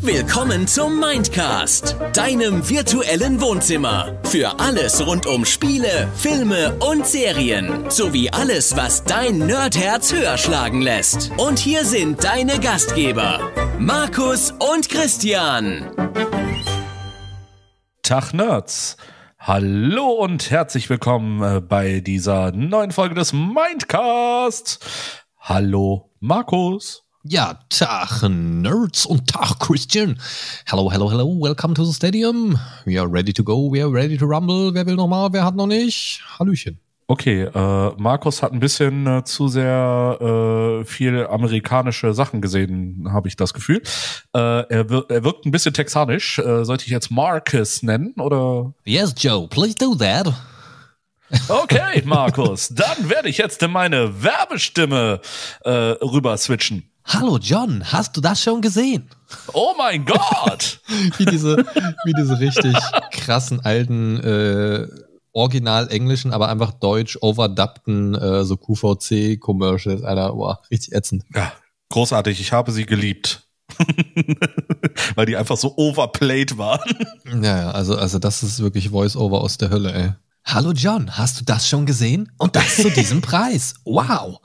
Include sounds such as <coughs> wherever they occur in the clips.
Willkommen zum Mindcast, deinem virtuellen Wohnzimmer. Für alles rund um Spiele, Filme und Serien. Sowie alles, was dein Nerdherz höher schlagen lässt. Und hier sind deine Gastgeber, Markus und Christian. Tag Nerds. Hallo und herzlich willkommen äh, bei dieser neuen Folge des Mindcasts. Hallo Markus. Ja, Tag Nerds und Tag Christian. Hello, hello, hello. Welcome to the stadium. We are ready to go. We are ready to rumble. Wer will nochmal? Wer hat noch nicht? Hallöchen. Okay, äh, Markus hat ein bisschen äh, zu sehr äh, viel amerikanische Sachen gesehen, habe ich das Gefühl. Äh, er, wir er wirkt ein bisschen texanisch. Äh, sollte ich jetzt Marcus nennen oder? Yes, Joe, please do that. Okay, Markus, dann werde ich jetzt in meine Werbestimme äh, rüber switchen. Hallo John, hast du das schon gesehen? Oh mein Gott! <laughs> wie, diese, wie diese richtig krassen alten, äh, original englischen, aber einfach deutsch overdubbten, äh, so QVC-Commercials. Alter, boah, richtig ätzend. Ja, großartig. Ich habe sie geliebt. <laughs> Weil die einfach so overplayed waren. Ja, also, also das ist wirklich Voice-Over aus der Hölle, ey. Hallo John, hast du das schon gesehen? Und das zu diesem <laughs> Preis. Wow.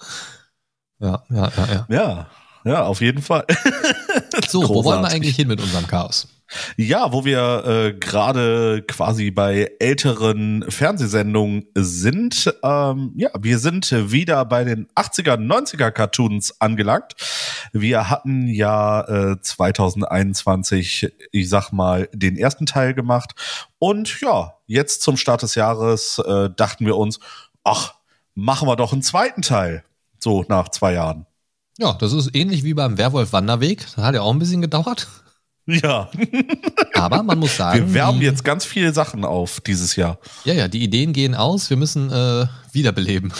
Ja, ja, ja, ja. Ja, ja, auf jeden Fall. <laughs> so, Großartig. wo wollen wir eigentlich hin mit unserem Chaos? Ja, wo wir äh, gerade quasi bei älteren Fernsehsendungen sind. Ähm, ja, wir sind wieder bei den 80er, 90er Cartoons angelangt. Wir hatten ja äh, 2021, ich sag mal, den ersten Teil gemacht. Und ja, jetzt zum Start des Jahres äh, dachten wir uns, ach, machen wir doch einen zweiten Teil. So nach zwei Jahren. Ja, das ist ähnlich wie beim Werwolf-Wanderweg. Das hat ja auch ein bisschen gedauert. Ja. <laughs> Aber man muss sagen. Wir werben jetzt ganz viele Sachen auf dieses Jahr. Ja, ja, die Ideen gehen aus. Wir müssen äh, wiederbeleben.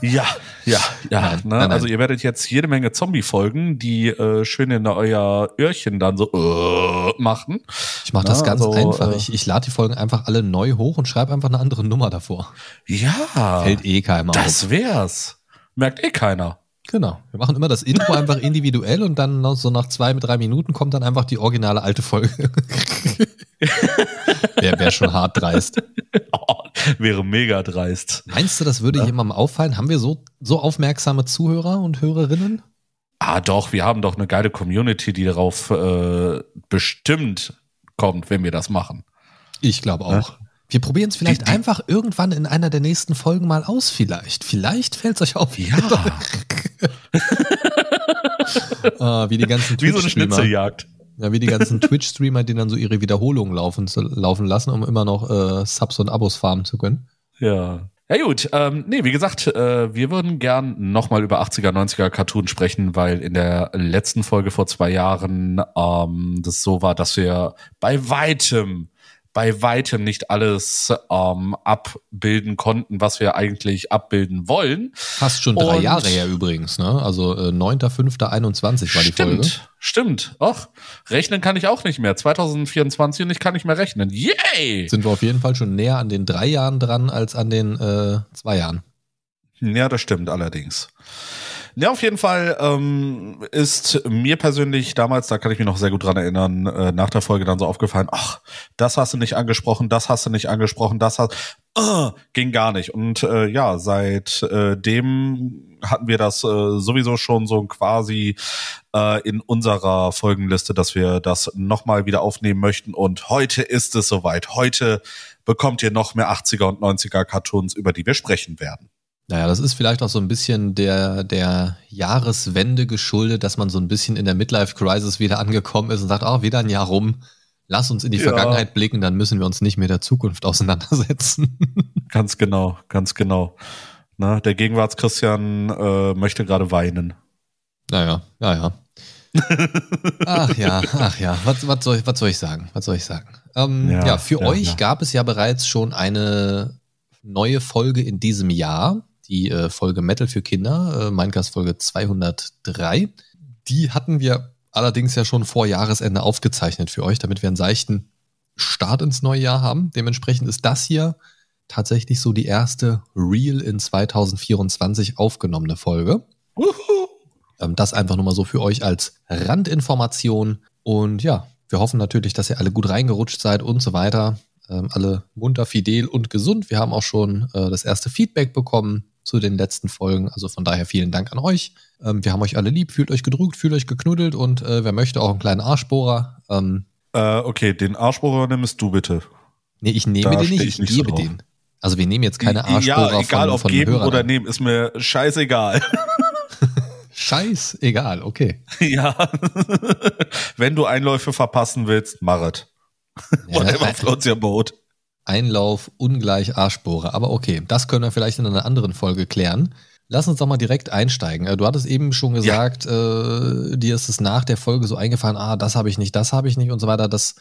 Ja, ja, ja. Nein, ne? nein, also, ihr werdet jetzt jede Menge Zombie-Folgen, die äh, schön in euer Öhrchen dann so äh, machen. Ich mache das ganz also, einfach. Äh, ich, ich lade die Folgen einfach alle neu hoch und schreibe einfach eine andere Nummer davor. Ja. Fällt eh keiner auf. Das wär's. Merkt eh keiner. Genau. Wir machen immer das Intro einfach individuell und dann so nach zwei, drei Minuten kommt dann einfach die originale alte Folge. Wäre <laughs> wär schon hart dreist. Oh, wäre mega dreist. Meinst du, das würde ja. jemandem auffallen? Haben wir so, so aufmerksame Zuhörer und Hörerinnen? Ah, doch, wir haben doch eine geile Community, die darauf äh, bestimmt kommt, wenn wir das machen. Ich glaube auch. Ja. Wir probieren es vielleicht die, die, einfach irgendwann in einer der nächsten Folgen mal aus, vielleicht. Vielleicht fällt es euch auf. Ja. <laughs> <laughs> ah, wie die ganzen Twitch-Streamer. Ja, wie die ganzen <laughs> Twitch-Streamer, die dann so ihre Wiederholungen laufen, laufen lassen, um immer noch äh, Subs und Abos farmen zu können. Ja. Ja gut, ähm, nee, wie gesagt, äh, wir würden gern nochmal über 80er, 90er Cartoon sprechen, weil in der letzten Folge vor zwei Jahren ähm, das so war, dass wir bei weitem bei weitem nicht alles ähm, abbilden konnten, was wir eigentlich abbilden wollen. Fast schon drei und Jahre her übrigens, ne? Also äh, 9.5.21 war die stimmt, Folge. Stimmt, stimmt. Och, rechnen kann ich auch nicht mehr. 2024 und ich kann nicht mehr rechnen. Yay! Sind wir auf jeden Fall schon näher an den drei Jahren dran als an den äh, zwei Jahren. Ja, das stimmt allerdings. Ja, auf jeden Fall ähm, ist mir persönlich damals, da kann ich mich noch sehr gut dran erinnern, äh, nach der Folge dann so aufgefallen, ach, das hast du nicht angesprochen, das hast du nicht angesprochen, das hast äh, ging gar nicht. Und äh, ja, seitdem äh, hatten wir das äh, sowieso schon so quasi äh, in unserer Folgenliste, dass wir das nochmal wieder aufnehmen möchten. Und heute ist es soweit. Heute bekommt ihr noch mehr 80er und 90er Cartoons, über die wir sprechen werden. Naja, das ist vielleicht auch so ein bisschen der, der Jahreswende geschuldet, dass man so ein bisschen in der Midlife-Crisis wieder angekommen ist und sagt, oh, wieder ein Jahr rum, lass uns in die ja. Vergangenheit blicken, dann müssen wir uns nicht mehr der Zukunft auseinandersetzen. <laughs> ganz genau, ganz genau. Na, ne, der Gegenwarts-Christian äh, möchte gerade weinen. Naja, naja. <laughs> ach ja, ach ja. Was, was, soll, was soll ich sagen? Was soll ich sagen? Ähm, ja, ja, für ja, euch gab es ja bereits schon eine neue Folge in diesem Jahr die äh, Folge Metal für Kinder, äh, Minecast Folge 203. Die hatten wir allerdings ja schon vor Jahresende aufgezeichnet für euch, damit wir einen seichten Start ins neue Jahr haben. Dementsprechend ist das hier tatsächlich so die erste Real in 2024 aufgenommene Folge. Ähm, das einfach nur mal so für euch als Randinformation. Und ja, wir hoffen natürlich, dass ihr alle gut reingerutscht seid und so weiter. Ähm, alle munter, fidel und gesund. Wir haben auch schon äh, das erste Feedback bekommen zu den letzten Folgen. Also von daher vielen Dank an euch. Ähm, wir haben euch alle lieb, fühlt euch gedrückt, fühlt euch geknuddelt und äh, wer möchte auch einen kleinen Arschbohrer. Ähm. äh, okay, den Arschbohrer nimmst du bitte. Nee, ich nehme da den nicht, ich, ich gebe so den. Also wir nehmen jetzt keine Arschbohrer ja, egal, von, ob von geben Hörern. oder nehmen, ist mir scheißegal. <laughs> <laughs> Scheißegal, okay. Ja. <laughs> Wenn du Einläufe verpassen willst, mach es. Ja, Whatever floats your boat. Einlauf ungleich Arschbohrer. Aber okay, das können wir vielleicht in einer anderen Folge klären. Lass uns doch mal direkt einsteigen. Äh, du hattest eben schon gesagt, ja. äh, dir ist es nach der Folge so eingefallen, ah, das habe ich nicht, das habe ich nicht und so weiter. Das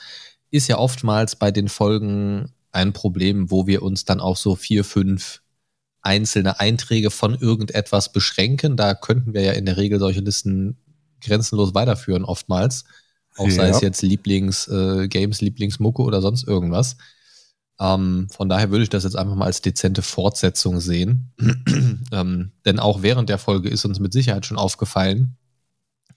ist ja oftmals bei den Folgen ein Problem, wo wir uns dann auch so vier, fünf einzelne Einträge von irgendetwas beschränken. Da könnten wir ja in der Regel solche Listen grenzenlos weiterführen, oftmals. Auch ja. sei es jetzt Lieblings-Games, äh, Lieblingsmucke oder sonst irgendwas. Ähm, von daher würde ich das jetzt einfach mal als dezente Fortsetzung sehen. <clears throat> ähm, denn auch während der Folge ist uns mit Sicherheit schon aufgefallen,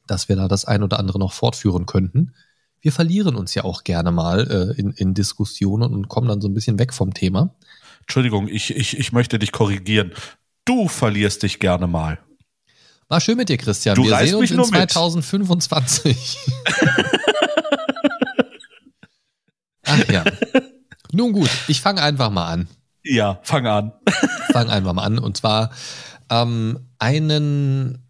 dass wir da das ein oder andere noch fortführen könnten. Wir verlieren uns ja auch gerne mal äh, in, in Diskussionen und kommen dann so ein bisschen weg vom Thema. Entschuldigung, ich, ich, ich möchte dich korrigieren. Du verlierst dich gerne mal. War schön mit dir, Christian. Du Wir sehen uns in 2025. <laughs> Ach ja. Nun gut, ich fange einfach mal an. Ja, fang an. fang einfach mal an. Und zwar ähm, einen,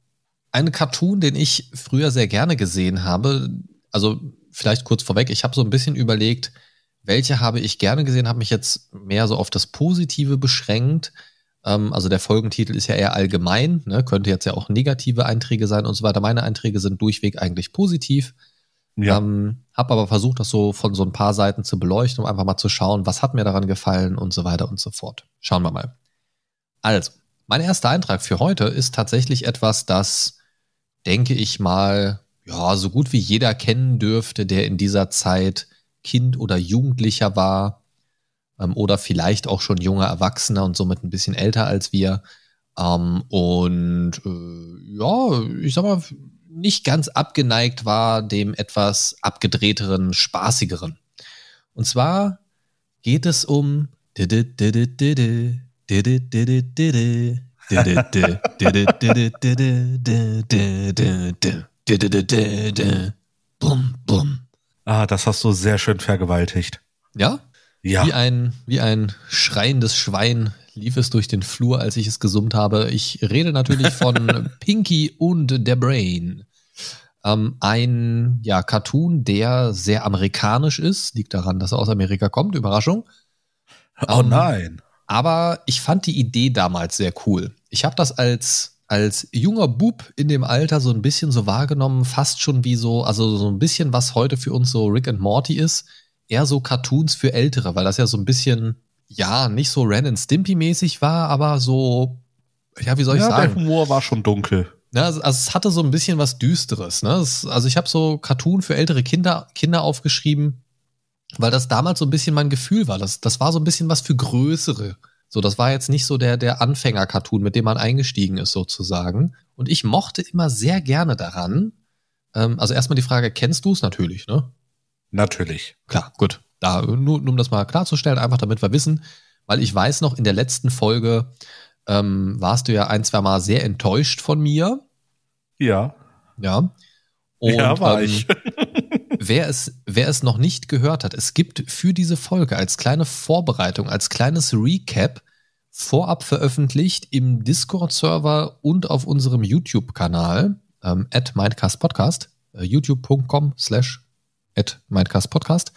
einen Cartoon, den ich früher sehr gerne gesehen habe. Also vielleicht kurz vorweg, ich habe so ein bisschen überlegt, welche habe ich gerne gesehen, habe mich jetzt mehr so auf das Positive beschränkt. Ähm, also der Folgentitel ist ja eher allgemein, ne? könnte jetzt ja auch negative Einträge sein und so weiter. Meine Einträge sind durchweg eigentlich positiv. Ja. Ähm, hab aber versucht, das so von so ein paar Seiten zu beleuchten, um einfach mal zu schauen, was hat mir daran gefallen und so weiter und so fort. Schauen wir mal. Also, mein erster Eintrag für heute ist tatsächlich etwas, das, denke ich mal, ja, so gut wie jeder kennen dürfte, der in dieser Zeit Kind oder Jugendlicher war ähm, oder vielleicht auch schon junge Erwachsene und somit ein bisschen älter als wir. Ähm, und äh, ja, ich sag mal, nicht ganz abgeneigt war dem etwas abgedrehteren, spaßigeren. Und zwar geht es um Ah, das hast du sehr schön vergewaltigt. Ja? Ja. Wie ein, wie ein schreiendes Schwein lief es durch den Flur, als ich es gesummt habe. Ich rede natürlich <laughs> von Pinky und der Brain. Ähm, ein ja, Cartoon, der sehr amerikanisch ist. Liegt daran, dass er aus Amerika kommt. Überraschung. Oh ähm, nein. Aber ich fand die Idee damals sehr cool. Ich habe das als, als junger Bub in dem Alter so ein bisschen so wahrgenommen, fast schon wie so, also so ein bisschen, was heute für uns so Rick and Morty ist eher so Cartoons für Ältere, weil das ja so ein bisschen, ja, nicht so Ren and Stimpy-mäßig war, aber so, ja, wie soll ich ja, sagen? Der Humor war schon dunkel. Ja, also, also es hatte so ein bisschen was Düsteres. Ne? Es, also ich habe so Cartoon für ältere Kinder, Kinder aufgeschrieben, weil das damals so ein bisschen mein Gefühl war. Das, das war so ein bisschen was für Größere. So, das war jetzt nicht so der, der Anfänger-Cartoon, mit dem man eingestiegen ist, sozusagen. Und ich mochte immer sehr gerne daran. Ähm, also erstmal die Frage, kennst du es natürlich, ne? Natürlich. Klar, gut. Da, nur, nur um das mal klarzustellen, einfach damit wir wissen, weil ich weiß noch, in der letzten Folge ähm, warst du ja ein, zwei Mal sehr enttäuscht von mir. Ja. Ja. Und, ja, war ähm, ich. <laughs> wer, es, wer es noch nicht gehört hat, es gibt für diese Folge als kleine Vorbereitung, als kleines Recap vorab veröffentlicht im Discord-Server und auf unserem YouTube-Kanal ähm, at ähm, Mindcast äh, youtube.com slash at Podcast,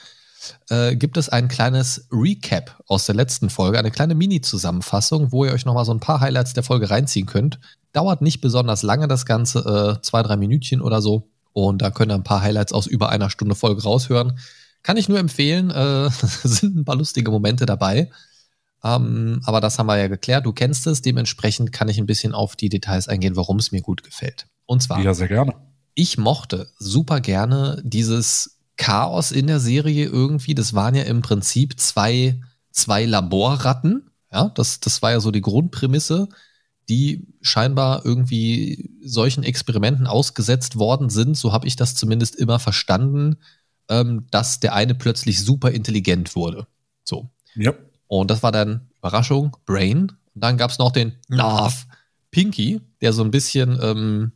äh, gibt es ein kleines Recap aus der letzten Folge, eine kleine Mini-Zusammenfassung, wo ihr euch nochmal so ein paar Highlights der Folge reinziehen könnt. Dauert nicht besonders lange das Ganze, äh, zwei, drei Minütchen oder so. Und da könnt ihr ein paar Highlights aus über einer Stunde Folge raushören. Kann ich nur empfehlen, äh, <laughs> sind ein paar lustige Momente dabei. Ähm, aber das haben wir ja geklärt. Du kennst es. Dementsprechend kann ich ein bisschen auf die Details eingehen, warum es mir gut gefällt. Und zwar. Ja, sehr gerne. Ich mochte super gerne dieses Chaos in der Serie irgendwie. Das waren ja im Prinzip zwei, zwei Laborratten. Ja, das, das war ja so die Grundprämisse, die scheinbar irgendwie solchen Experimenten ausgesetzt worden sind. So habe ich das zumindest immer verstanden, ähm, dass der eine plötzlich super intelligent wurde. So. Ja. Und das war dann Überraschung, Brain. Und dann gab es noch den Narf, Pinky, der so ein bisschen ähm,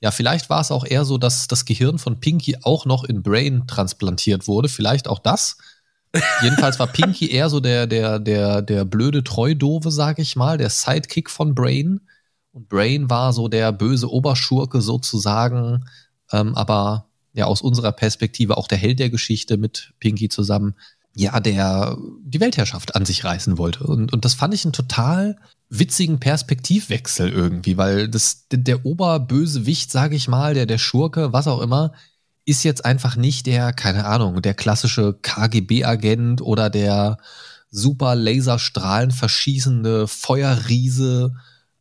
ja, vielleicht war es auch eher so, dass das Gehirn von Pinky auch noch in Brain transplantiert wurde. Vielleicht auch das. Jedenfalls war Pinky <laughs> eher so der, der, der, der blöde Treudove, sag ich mal, der Sidekick von Brain. Und Brain war so der böse Oberschurke sozusagen, ähm, aber ja aus unserer Perspektive auch der Held der Geschichte mit Pinky zusammen ja, der die Weltherrschaft an sich reißen wollte. Und, und das fand ich einen total witzigen Perspektivwechsel irgendwie, weil das, der Oberbösewicht, sage ich mal, der, der Schurke, was auch immer, ist jetzt einfach nicht der, keine Ahnung, der klassische KGB-Agent oder der super Laserstrahlen verschießende Feuerriese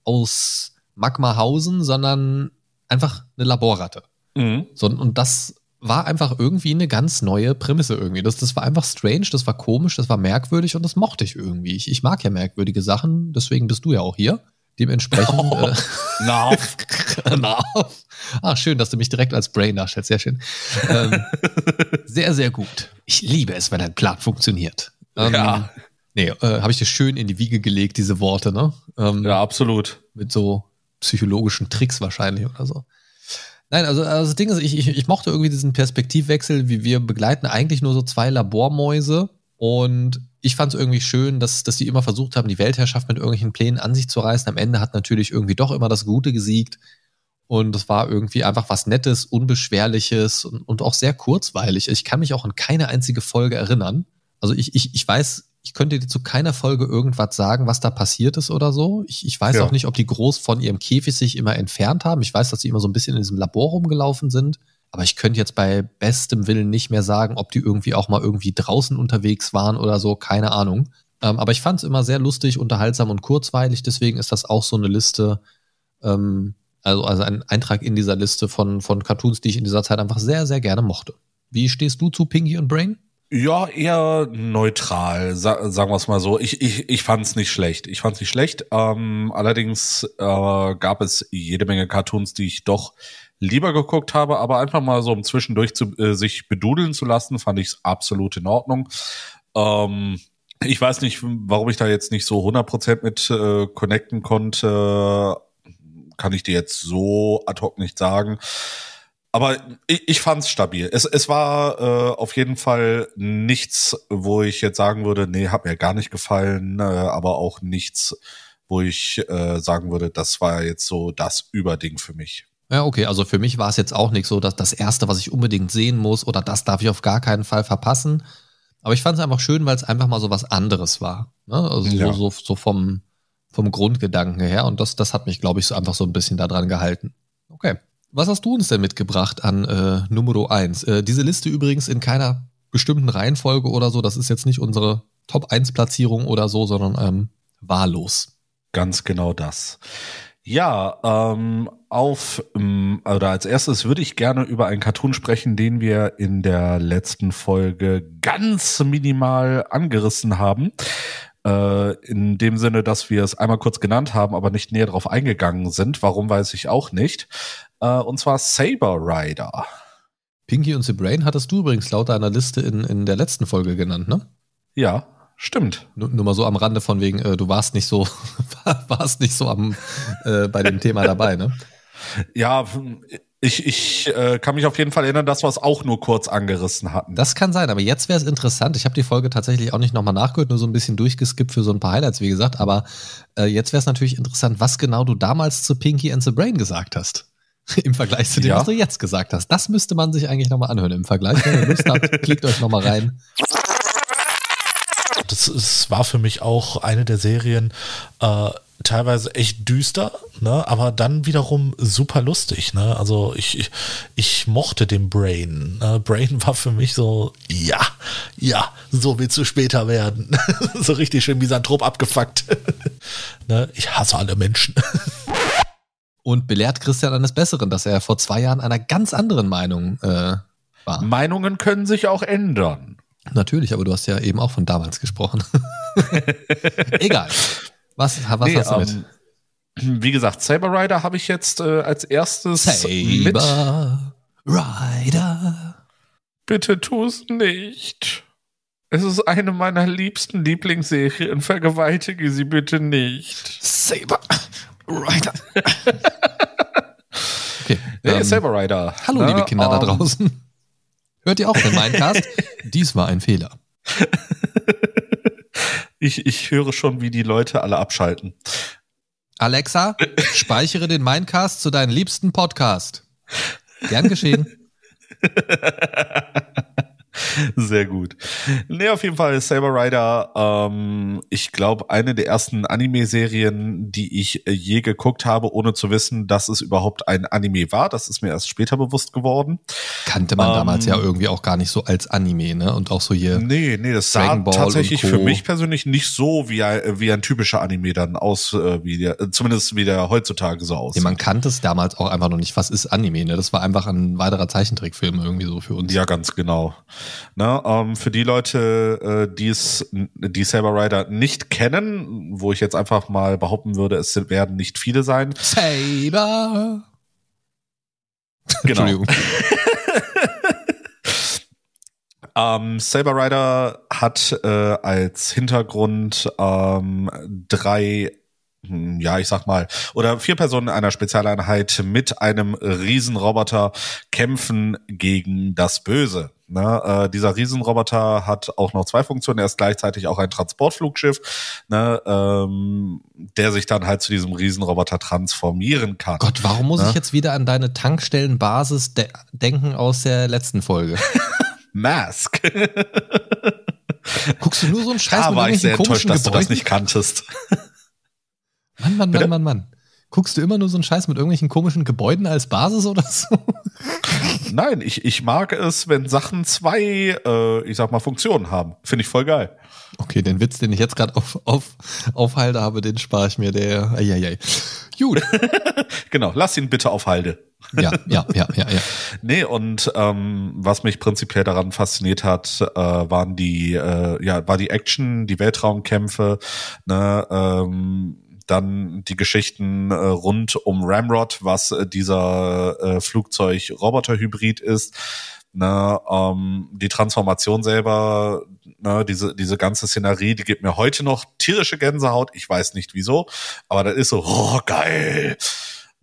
aus Magmahausen, sondern einfach eine Laborratte. Mhm. So, und das war einfach irgendwie eine ganz neue Prämisse irgendwie. Das, das war einfach strange, das war komisch, das war merkwürdig und das mochte ich irgendwie. Ich, ich mag ja merkwürdige Sachen, deswegen bist du ja auch hier. Dementsprechend. Oh, <laughs> äh, na. Lauf. <laughs> Ach, schön, dass du mich direkt als Brain darstellst. Sehr schön. Ähm, <laughs> sehr, sehr gut. Ich liebe es, wenn ein Plan funktioniert. Ähm, ja. Nee, äh, habe ich dir schön in die Wiege gelegt, diese Worte, ne? Ähm, ja, absolut. Mit so psychologischen Tricks wahrscheinlich oder so. Nein, also, also das Ding ist, ich, ich, ich mochte irgendwie diesen Perspektivwechsel, wie wir begleiten eigentlich nur so zwei Labormäuse und ich fand es irgendwie schön, dass, dass die immer versucht haben, die Weltherrschaft mit irgendwelchen Plänen an sich zu reißen. Am Ende hat natürlich irgendwie doch immer das Gute gesiegt. Und das war irgendwie einfach was Nettes, Unbeschwerliches und, und auch sehr kurzweilig. Ich kann mich auch an keine einzige Folge erinnern. Also ich, ich, ich weiß ich könnte dir zu keiner Folge irgendwas sagen, was da passiert ist oder so. Ich, ich weiß ja. auch nicht, ob die groß von ihrem Käfig sich immer entfernt haben. Ich weiß, dass sie immer so ein bisschen in diesem Labor rumgelaufen sind. Aber ich könnte jetzt bei bestem Willen nicht mehr sagen, ob die irgendwie auch mal irgendwie draußen unterwegs waren oder so. Keine Ahnung. Ähm, aber ich fand es immer sehr lustig, unterhaltsam und kurzweilig. Deswegen ist das auch so eine Liste, ähm, also, also ein Eintrag in dieser Liste von, von Cartoons, die ich in dieser Zeit einfach sehr, sehr gerne mochte. Wie stehst du zu Pinky und Brain? Ja, eher neutral, sa sagen wir es mal so. Ich, ich, ich fand es nicht schlecht. Ich fand es nicht schlecht. Ähm, allerdings äh, gab es jede Menge Cartoons, die ich doch lieber geguckt habe, aber einfach mal so um zwischendurch zu, äh, sich bedudeln zu lassen, fand ich es absolut in Ordnung. Ähm, ich weiß nicht, warum ich da jetzt nicht so 100% mit äh, connecten konnte, kann ich dir jetzt so ad hoc nicht sagen. Aber ich, ich fand es stabil. Es war äh, auf jeden Fall nichts, wo ich jetzt sagen würde, nee, hat mir gar nicht gefallen, äh, aber auch nichts, wo ich äh, sagen würde, das war jetzt so das Überding für mich. Ja, okay, also für mich war es jetzt auch nicht so, dass das Erste, was ich unbedingt sehen muss oder das darf ich auf gar keinen Fall verpassen. Aber ich fand es einfach schön, weil es einfach mal so was anderes war. Ne? Also ja. so, so, vom, vom Grundgedanken her. Und das, das hat mich, glaube ich, so einfach so ein bisschen daran gehalten. Okay was hast du uns denn mitgebracht an äh, Numero 1? Äh, diese Liste übrigens in keiner bestimmten Reihenfolge oder so. Das ist jetzt nicht unsere Top-1-Platzierung oder so, sondern ähm, wahllos. Ganz genau das. Ja, ähm, auf ähm, oder als erstes würde ich gerne über einen Cartoon sprechen, den wir in der letzten Folge ganz minimal angerissen haben. Äh, in dem Sinne, dass wir es einmal kurz genannt haben, aber nicht näher darauf eingegangen sind. Warum weiß ich auch nicht. Äh, und zwar Saber Rider. Pinky und the Brain hattest du übrigens laut deiner Liste in, in der letzten Folge genannt, ne? Ja, stimmt. Nur, nur mal so am Rande von wegen, äh, du warst nicht so, <laughs> warst nicht so am, äh, bei dem Thema dabei, ne? Ja, ich, ich äh, kann mich auf jeden Fall erinnern, dass wir es auch nur kurz angerissen hatten. Das kann sein, aber jetzt wäre es interessant. Ich habe die Folge tatsächlich auch nicht nochmal nachgehört, nur so ein bisschen durchgeskippt für so ein paar Highlights, wie gesagt. Aber äh, jetzt wäre es natürlich interessant, was genau du damals zu Pinky and the Brain gesagt hast. <laughs> im Vergleich zu dem, ja. was du jetzt gesagt hast. Das müsste man sich eigentlich nochmal anhören im Vergleich. Wenn ihr Lust habt, <laughs> klickt euch nochmal rein. Das ist, war für mich auch eine der Serien, äh, teilweise echt düster, ne? aber dann wiederum super lustig. Ne? Also ich, ich, ich mochte den Brain. Ne? Brain <laughs> war für mich so, ja, ja, so willst du später werden. so richtig schön misanthrop abgefuckt. ne? Ich hasse alle Menschen und belehrt Christian eines Besseren, dass er vor zwei Jahren einer ganz anderen Meinung äh, war. Meinungen können sich auch ändern. Natürlich, aber du hast ja eben auch von damals gesprochen. <laughs> Egal. Was, was nee, hast du mit? Um, ähm, wie gesagt, Saber Rider habe ich jetzt äh, als erstes Saber Rider. Bitte tu es nicht. Es ist eine meiner liebsten Lieblingsserien. Vergewaltige sie bitte nicht. Saber Rider. <laughs> okay. Hey, ähm, Saber Rider. Hallo, Na, liebe Kinder um. da ähm, draußen. Hört ihr auch den Minecast? <laughs> Dies war ein Fehler. <laughs> Ich, ich höre schon, wie die Leute alle abschalten. Alexa, speichere den Minecast zu deinem liebsten Podcast. Gern geschehen. <laughs> Sehr gut. Nee, auf jeden Fall Saber Rider. Ähm, ich glaube, eine der ersten Anime-Serien, die ich äh, je geguckt habe, ohne zu wissen, dass es überhaupt ein Anime war. Das ist mir erst später bewusst geworden. Kannte man ähm, damals ja irgendwie auch gar nicht so als Anime, ne? Und auch so hier. Nee, nee, das sah tatsächlich für mich persönlich nicht so wie, ein, wie ein typischer Anime dann aus, äh, wie der, äh, zumindest wie der heutzutage so aussieht. Nee, man kannte es damals auch einfach noch nicht. Was ist Anime, ne? Das war einfach ein weiterer Zeichentrickfilm irgendwie so für uns. Ja, ganz genau. Ne, ähm, für die Leute, äh, die es, die Saber Rider nicht kennen, wo ich jetzt einfach mal behaupten würde, es werden nicht viele sein. Saber. Genau. <laughs> Ähm, Saber Rider hat äh, als Hintergrund ähm, drei hm, ja, ich sag mal, oder vier Personen einer Spezialeinheit mit einem Riesenroboter kämpfen gegen das Böse. Ne, äh, dieser Riesenroboter hat auch noch zwei Funktionen. Er ist gleichzeitig auch ein Transportflugschiff, ne, ähm, der sich dann halt zu diesem Riesenroboter transformieren kann. Gott, warum muss ne? ich jetzt wieder an deine Tankstellenbasis de denken aus der letzten Folge? <laughs> Mask. Guckst du nur so einen Scheiß? Da war ich sehr enttäuscht, dass du das nicht kanntest. Mann, Mann, Bitte? Mann, Mann, Mann. Guckst du immer nur so einen Scheiß mit irgendwelchen komischen Gebäuden als Basis oder so? <laughs> Nein, ich, ich mag es, wenn Sachen zwei, äh, ich sag mal, Funktionen haben. Finde ich voll geil. Okay, den Witz, den ich jetzt gerade auf, auf, aufhalte habe, den spare ich mir. Der, ei, ei, ei. Gut. <laughs> genau, lass ihn bitte aufhalte. ja, ja, ja, ja, ja. <laughs> Nee, und ähm, was mich prinzipiell daran fasziniert hat, äh, waren die, äh, ja, war die Action, die Weltraumkämpfe, ne, ähm, dann die Geschichten äh, rund um Ramrod, was äh, dieser äh, Flugzeug-Roboter-Hybrid ist. Ne, ähm, die Transformation selber, ne, diese, diese ganze Szenerie, die gibt mir heute noch tierische Gänsehaut. Ich weiß nicht wieso, aber das ist so, oh, geil.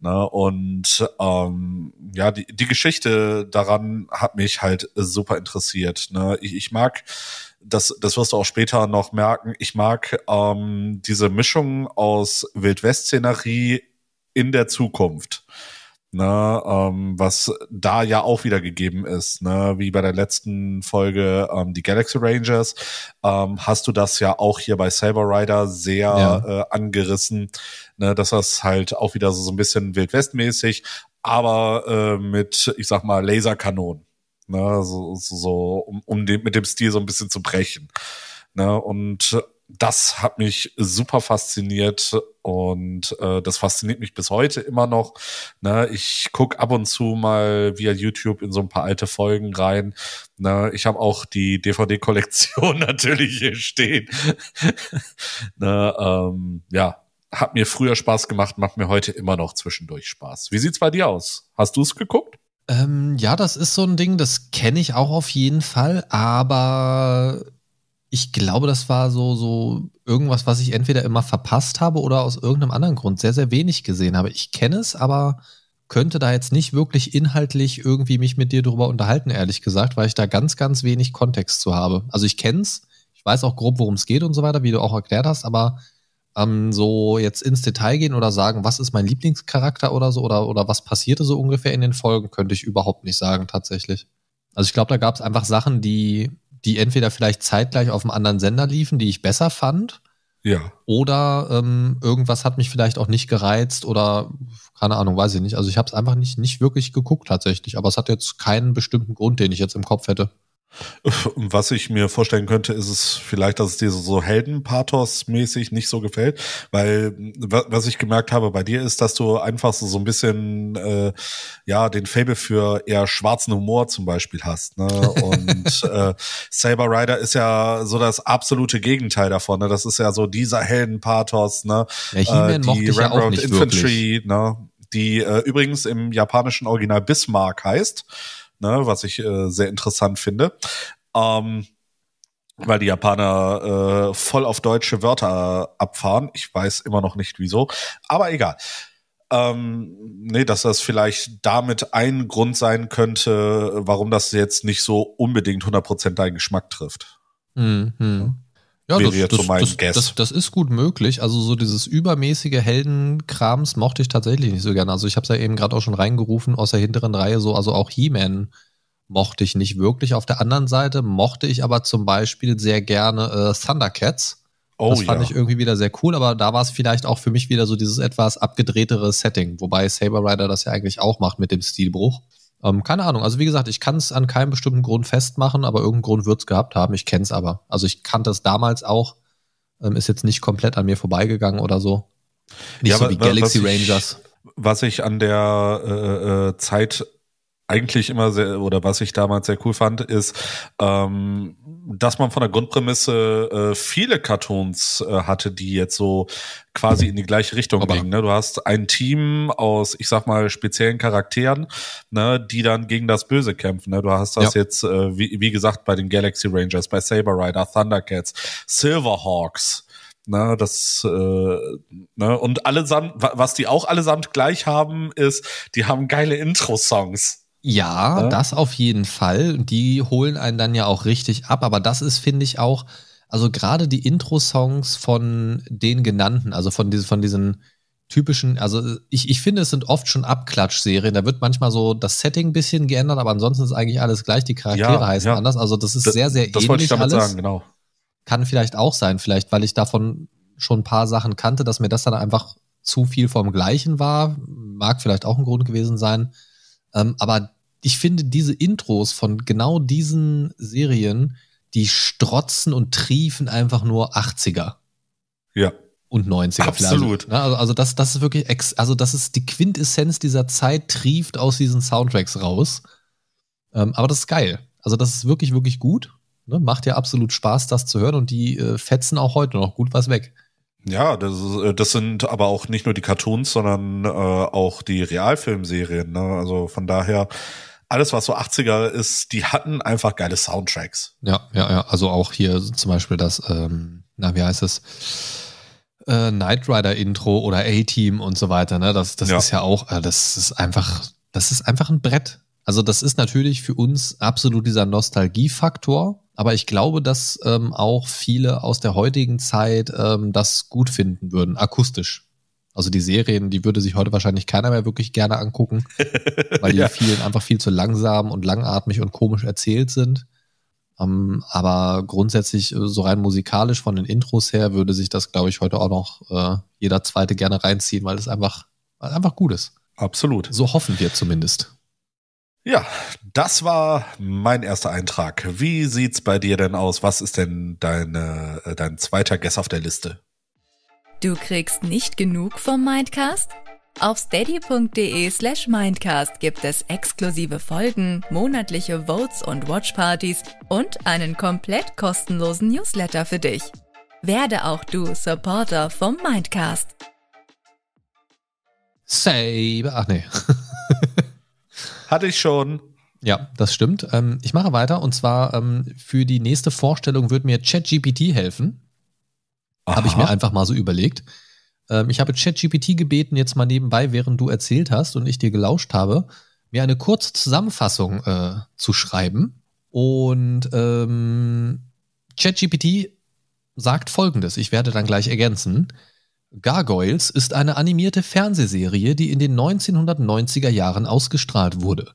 Ne, und ähm, ja, die, die Geschichte daran hat mich halt super interessiert. Ne? Ich, ich mag das, das wirst du auch später noch merken. Ich mag ähm, diese Mischung aus Wildwest-Szenerie in der Zukunft. Ne, ähm, was da ja auch wieder gegeben ist, ne, wie bei der letzten Folge ähm, die Galaxy Rangers, ähm, hast du das ja auch hier bei Saber Rider sehr ja. äh, angerissen, ne, dass das halt auch wieder so, so ein bisschen Wildwestmäßig, aber äh, mit, ich sag mal, Laserkanonen. Ne? So, so, so um, um den, mit dem Stil so ein bisschen zu brechen. Ne? Und das hat mich super fasziniert und äh, das fasziniert mich bis heute immer noch. Ne? Ich guck ab und zu mal via YouTube in so ein paar alte Folgen rein. Ne? Ich habe auch die DVD-Kollektion <laughs> natürlich hier stehen. <laughs> ne? ähm, ja, hat mir früher Spaß gemacht, macht mir heute immer noch zwischendurch Spaß. Wie sieht's bei dir aus? Hast du's geguckt? Ähm, ja, das ist so ein Ding, das kenne ich auch auf jeden Fall, aber ich glaube, das war so, so irgendwas, was ich entweder immer verpasst habe oder aus irgendeinem anderen Grund sehr, sehr wenig gesehen habe. Ich kenne es, aber könnte da jetzt nicht wirklich inhaltlich irgendwie mich mit dir drüber unterhalten, ehrlich gesagt, weil ich da ganz, ganz wenig Kontext zu habe. Also ich kenne es, ich weiß auch grob, worum es geht und so weiter, wie du auch erklärt hast, aber ähm, so jetzt ins Detail gehen oder sagen, was ist mein Lieblingscharakter oder so oder, oder was passierte so ungefähr in den Folgen, könnte ich überhaupt nicht sagen tatsächlich. Also ich glaube, da gab es einfach Sachen, die, die entweder vielleicht zeitgleich auf einem anderen Sender liefen, die ich besser fand. Ja. Oder ähm, irgendwas hat mich vielleicht auch nicht gereizt oder keine Ahnung, weiß ich nicht. Also ich habe es einfach nicht, nicht wirklich geguckt tatsächlich, aber es hat jetzt keinen bestimmten Grund, den ich jetzt im Kopf hätte. Was ich mir vorstellen könnte, ist es vielleicht, dass es dir so Heldenpathos-mäßig nicht so gefällt, weil was ich gemerkt habe bei dir ist, dass du einfach so, so ein bisschen äh, ja den Fable für eher schwarzen Humor zum Beispiel hast. Ne? <laughs> Und äh, Saber Rider ist ja so das absolute Gegenteil davon. Ne? Das ist ja so dieser Heldenpathos. Ne? Ja, äh, die Railroad ja Infantry, ne? die äh, übrigens im japanischen Original Bismarck heißt ne, was ich äh, sehr interessant finde. Ähm, weil die Japaner äh, voll auf deutsche Wörter abfahren. Ich weiß immer noch nicht wieso, aber egal. Ähm, nee, dass das vielleicht damit ein Grund sein könnte, warum das jetzt nicht so unbedingt 100% deinen Geschmack trifft. Mhm. Ja, wäre das, jetzt das, so mein das, Guess. Das, das, ist gut möglich. Also so dieses übermäßige Heldenkrams mochte ich tatsächlich nicht so gerne. Also ich habe es ja eben gerade auch schon reingerufen aus der hinteren Reihe so, also auch He-Man mochte ich nicht wirklich. Auf der anderen Seite mochte ich aber zum Beispiel sehr gerne äh, Thundercats. Oh, das fand ja. ich irgendwie wieder sehr cool, aber da war es vielleicht auch für mich wieder so dieses etwas abgedrehtere Setting, wobei Saber Rider das ja eigentlich auch macht mit dem Stilbruch. Ähm, keine Ahnung. Also wie gesagt, ich kann es an keinem bestimmten Grund festmachen, aber irgendeinen Grund wird es gehabt haben. Ich kenne es aber. Also ich kannte es damals auch. Ähm, ist jetzt nicht komplett an mir vorbeigegangen oder so. Nicht ja, so wie Galaxy was Rangers. Ich, was ich an der äh, äh, Zeit eigentlich immer sehr, oder was ich damals sehr cool fand, ist, ähm, dass man von der Grundprämisse äh, viele Cartoons äh, hatte, die jetzt so quasi in die gleiche Richtung Aber. gingen. Ne? Du hast ein Team aus, ich sag mal, speziellen Charakteren, ne, die dann gegen das Böse kämpfen. Ne? Du hast das ja. jetzt, äh, wie, wie gesagt, bei den Galaxy Rangers, bei Saber Rider, Thundercats, Silverhawks. Na, ne? das, äh, ne, und allesamt, was die auch allesamt gleich haben, ist, die haben geile Intro-Songs. Ja, ja, das auf jeden Fall. Die holen einen dann ja auch richtig ab, aber das ist, finde ich, auch, also gerade die Intro-Songs von den genannten, also von, diese, von diesen typischen, also ich, ich finde, es sind oft schon Abklatsch-Serien. Da wird manchmal so das Setting ein bisschen geändert, aber ansonsten ist eigentlich alles gleich. Die Charaktere ja, heißen ja. anders. Also das ist das, sehr, sehr das ähnlich. Das wollte ich damit alles. sagen, genau. Kann vielleicht auch sein, vielleicht, weil ich davon schon ein paar Sachen kannte, dass mir das dann einfach zu viel vom Gleichen war. Mag vielleicht auch ein Grund gewesen sein. Ähm, aber ich finde diese Intros von genau diesen Serien, die strotzen und triefen einfach nur 80er. Ja. Und 90er. Absolut. Vielleicht. Also, also das, das ist wirklich, ex also das ist die Quintessenz dieser Zeit, trieft aus diesen Soundtracks raus. Ähm, aber das ist geil. Also das ist wirklich, wirklich gut. Ne? Macht ja absolut Spaß, das zu hören und die äh, fetzen auch heute noch gut was weg. Ja, das, äh, das sind aber auch nicht nur die Cartoons, sondern äh, auch die Realfilmserien. Ne? Also von daher, alles, was so 80er ist, die hatten einfach geile Soundtracks. Ja, ja, ja. Also auch hier zum Beispiel das, ähm, na, wie heißt es? Äh, Knight Rider Intro oder A-Team und so weiter. Ne? Das, das ja. ist ja auch, äh, das ist einfach, das ist einfach ein Brett. Also das ist natürlich für uns absolut dieser Nostalgiefaktor, aber ich glaube, dass ähm, auch viele aus der heutigen Zeit ähm, das gut finden würden, akustisch. Also die Serien, die würde sich heute wahrscheinlich keiner mehr wirklich gerne angucken, <laughs> weil die ja. vielen einfach viel zu langsam und langatmig und komisch erzählt sind. Um, ähm, aber grundsätzlich, äh, so rein musikalisch von den Intros her, würde sich das, glaube ich, heute auch noch äh, jeder Zweite gerne reinziehen, weil es einfach, einfach gut ist. Absolut. So hoffen wir zumindest. Ja, das war mein erster Eintrag. Wie sieht's bei dir denn aus? Was ist denn deine, äh, dein zweiter Guess auf der Liste? Du kriegst nicht genug vom Mindcast? Auf steady.de/slash mindcast gibt es exklusive Folgen, monatliche Votes und Watchpartys und einen komplett kostenlosen Newsletter für dich. Werde auch du Supporter vom Mindcast. Save. Ach nee. <laughs> Hatte ich schon. Ja, das stimmt. Ähm, ich mache weiter und zwar ähm, für die nächste Vorstellung wird mir ChatGPT helfen. Habe ich mir einfach mal so überlegt. Ähm, ich habe ChatGPT gebeten, jetzt mal nebenbei, während du erzählt hast und ich dir gelauscht habe, mir eine kurze Zusammenfassung äh, zu schreiben. Und ähm, ChatGPT sagt folgendes: Ich werde dann gleich ergänzen. Gargoyles ist eine animierte Fernsehserie, die in den 1990er Jahren ausgestrahlt wurde.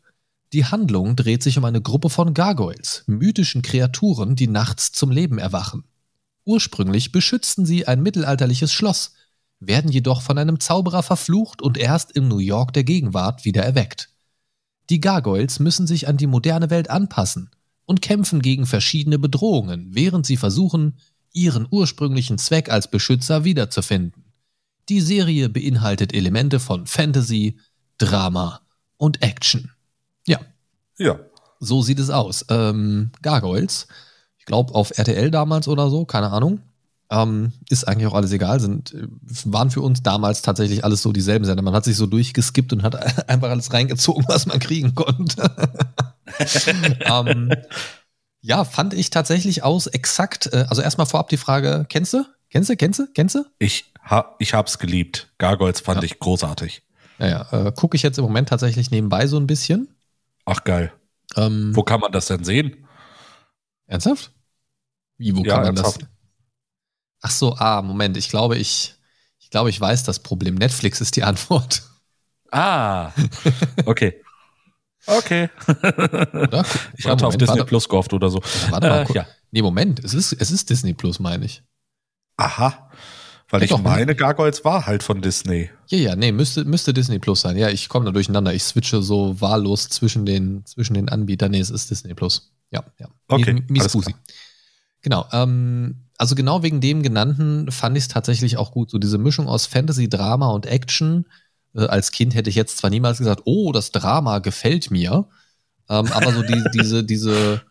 Die Handlung dreht sich um eine Gruppe von Gargoyles, mythischen Kreaturen, die nachts zum Leben erwachen. Ursprünglich beschützten sie ein mittelalterliches Schloss, werden jedoch von einem Zauberer verflucht und erst im New York der Gegenwart wieder erweckt. Die Gargoyles müssen sich an die moderne Welt anpassen und kämpfen gegen verschiedene Bedrohungen, während sie versuchen, ihren ursprünglichen Zweck als Beschützer wiederzufinden. Die Serie beinhaltet Elemente von Fantasy, Drama und Action. Ja. Ja. So sieht es aus. Ähm, Gargoyles, ich glaube auf RTL damals oder so, keine Ahnung. Ähm, ist eigentlich auch alles egal, sind, äh, waren für uns damals tatsächlich alles so dieselben Sender. Man hat sich so durchgeskippt und hat <laughs> einfach alles reingezogen, was man kriegen konnte. <laughs> ähm, ja, fand ich tatsächlich aus exakt, äh, also erstmal vorab die Frage, kennst du? Kennst du, kennst du, kennst du? Ich, ha, ich hab's geliebt. Gargoyles fand ja. ich großartig. Ja, ja. Äh, gucke ich jetzt im Moment tatsächlich nebenbei so ein bisschen. Ach geil. Ähm, wo kann man das denn sehen? Ernsthaft? Wie, wo ja, kann man ernsthaft. das? Ach so, ah, Moment, ich glaube, ich, ich glaube, ich weiß das Problem. Netflix ist die <laughs> Antwort. Ah, okay. okay. Oder? Ich hatte auf Disney da, Plus gehofft oder so. Warte mal, äh, ja. Nee, Moment, es ist, es ist Disney Plus, meine ich. Aha. Weil ja, ich ne? meine, Gargoyles war halt von Disney. Ja, ja, nee, müsste, müsste Disney Plus sein. Ja, ich komme da durcheinander. Ich switche so wahllos zwischen den, zwischen den Anbietern. Nee, es ist Disney Plus. Ja, ja. Okay. Mies Busi. Genau. Ähm, also genau wegen dem genannten fand ich es tatsächlich auch gut. So diese Mischung aus Fantasy, Drama und Action. Äh, als Kind hätte ich jetzt zwar niemals gesagt, oh, das Drama gefällt mir. Ähm, aber so die, <laughs> diese, diese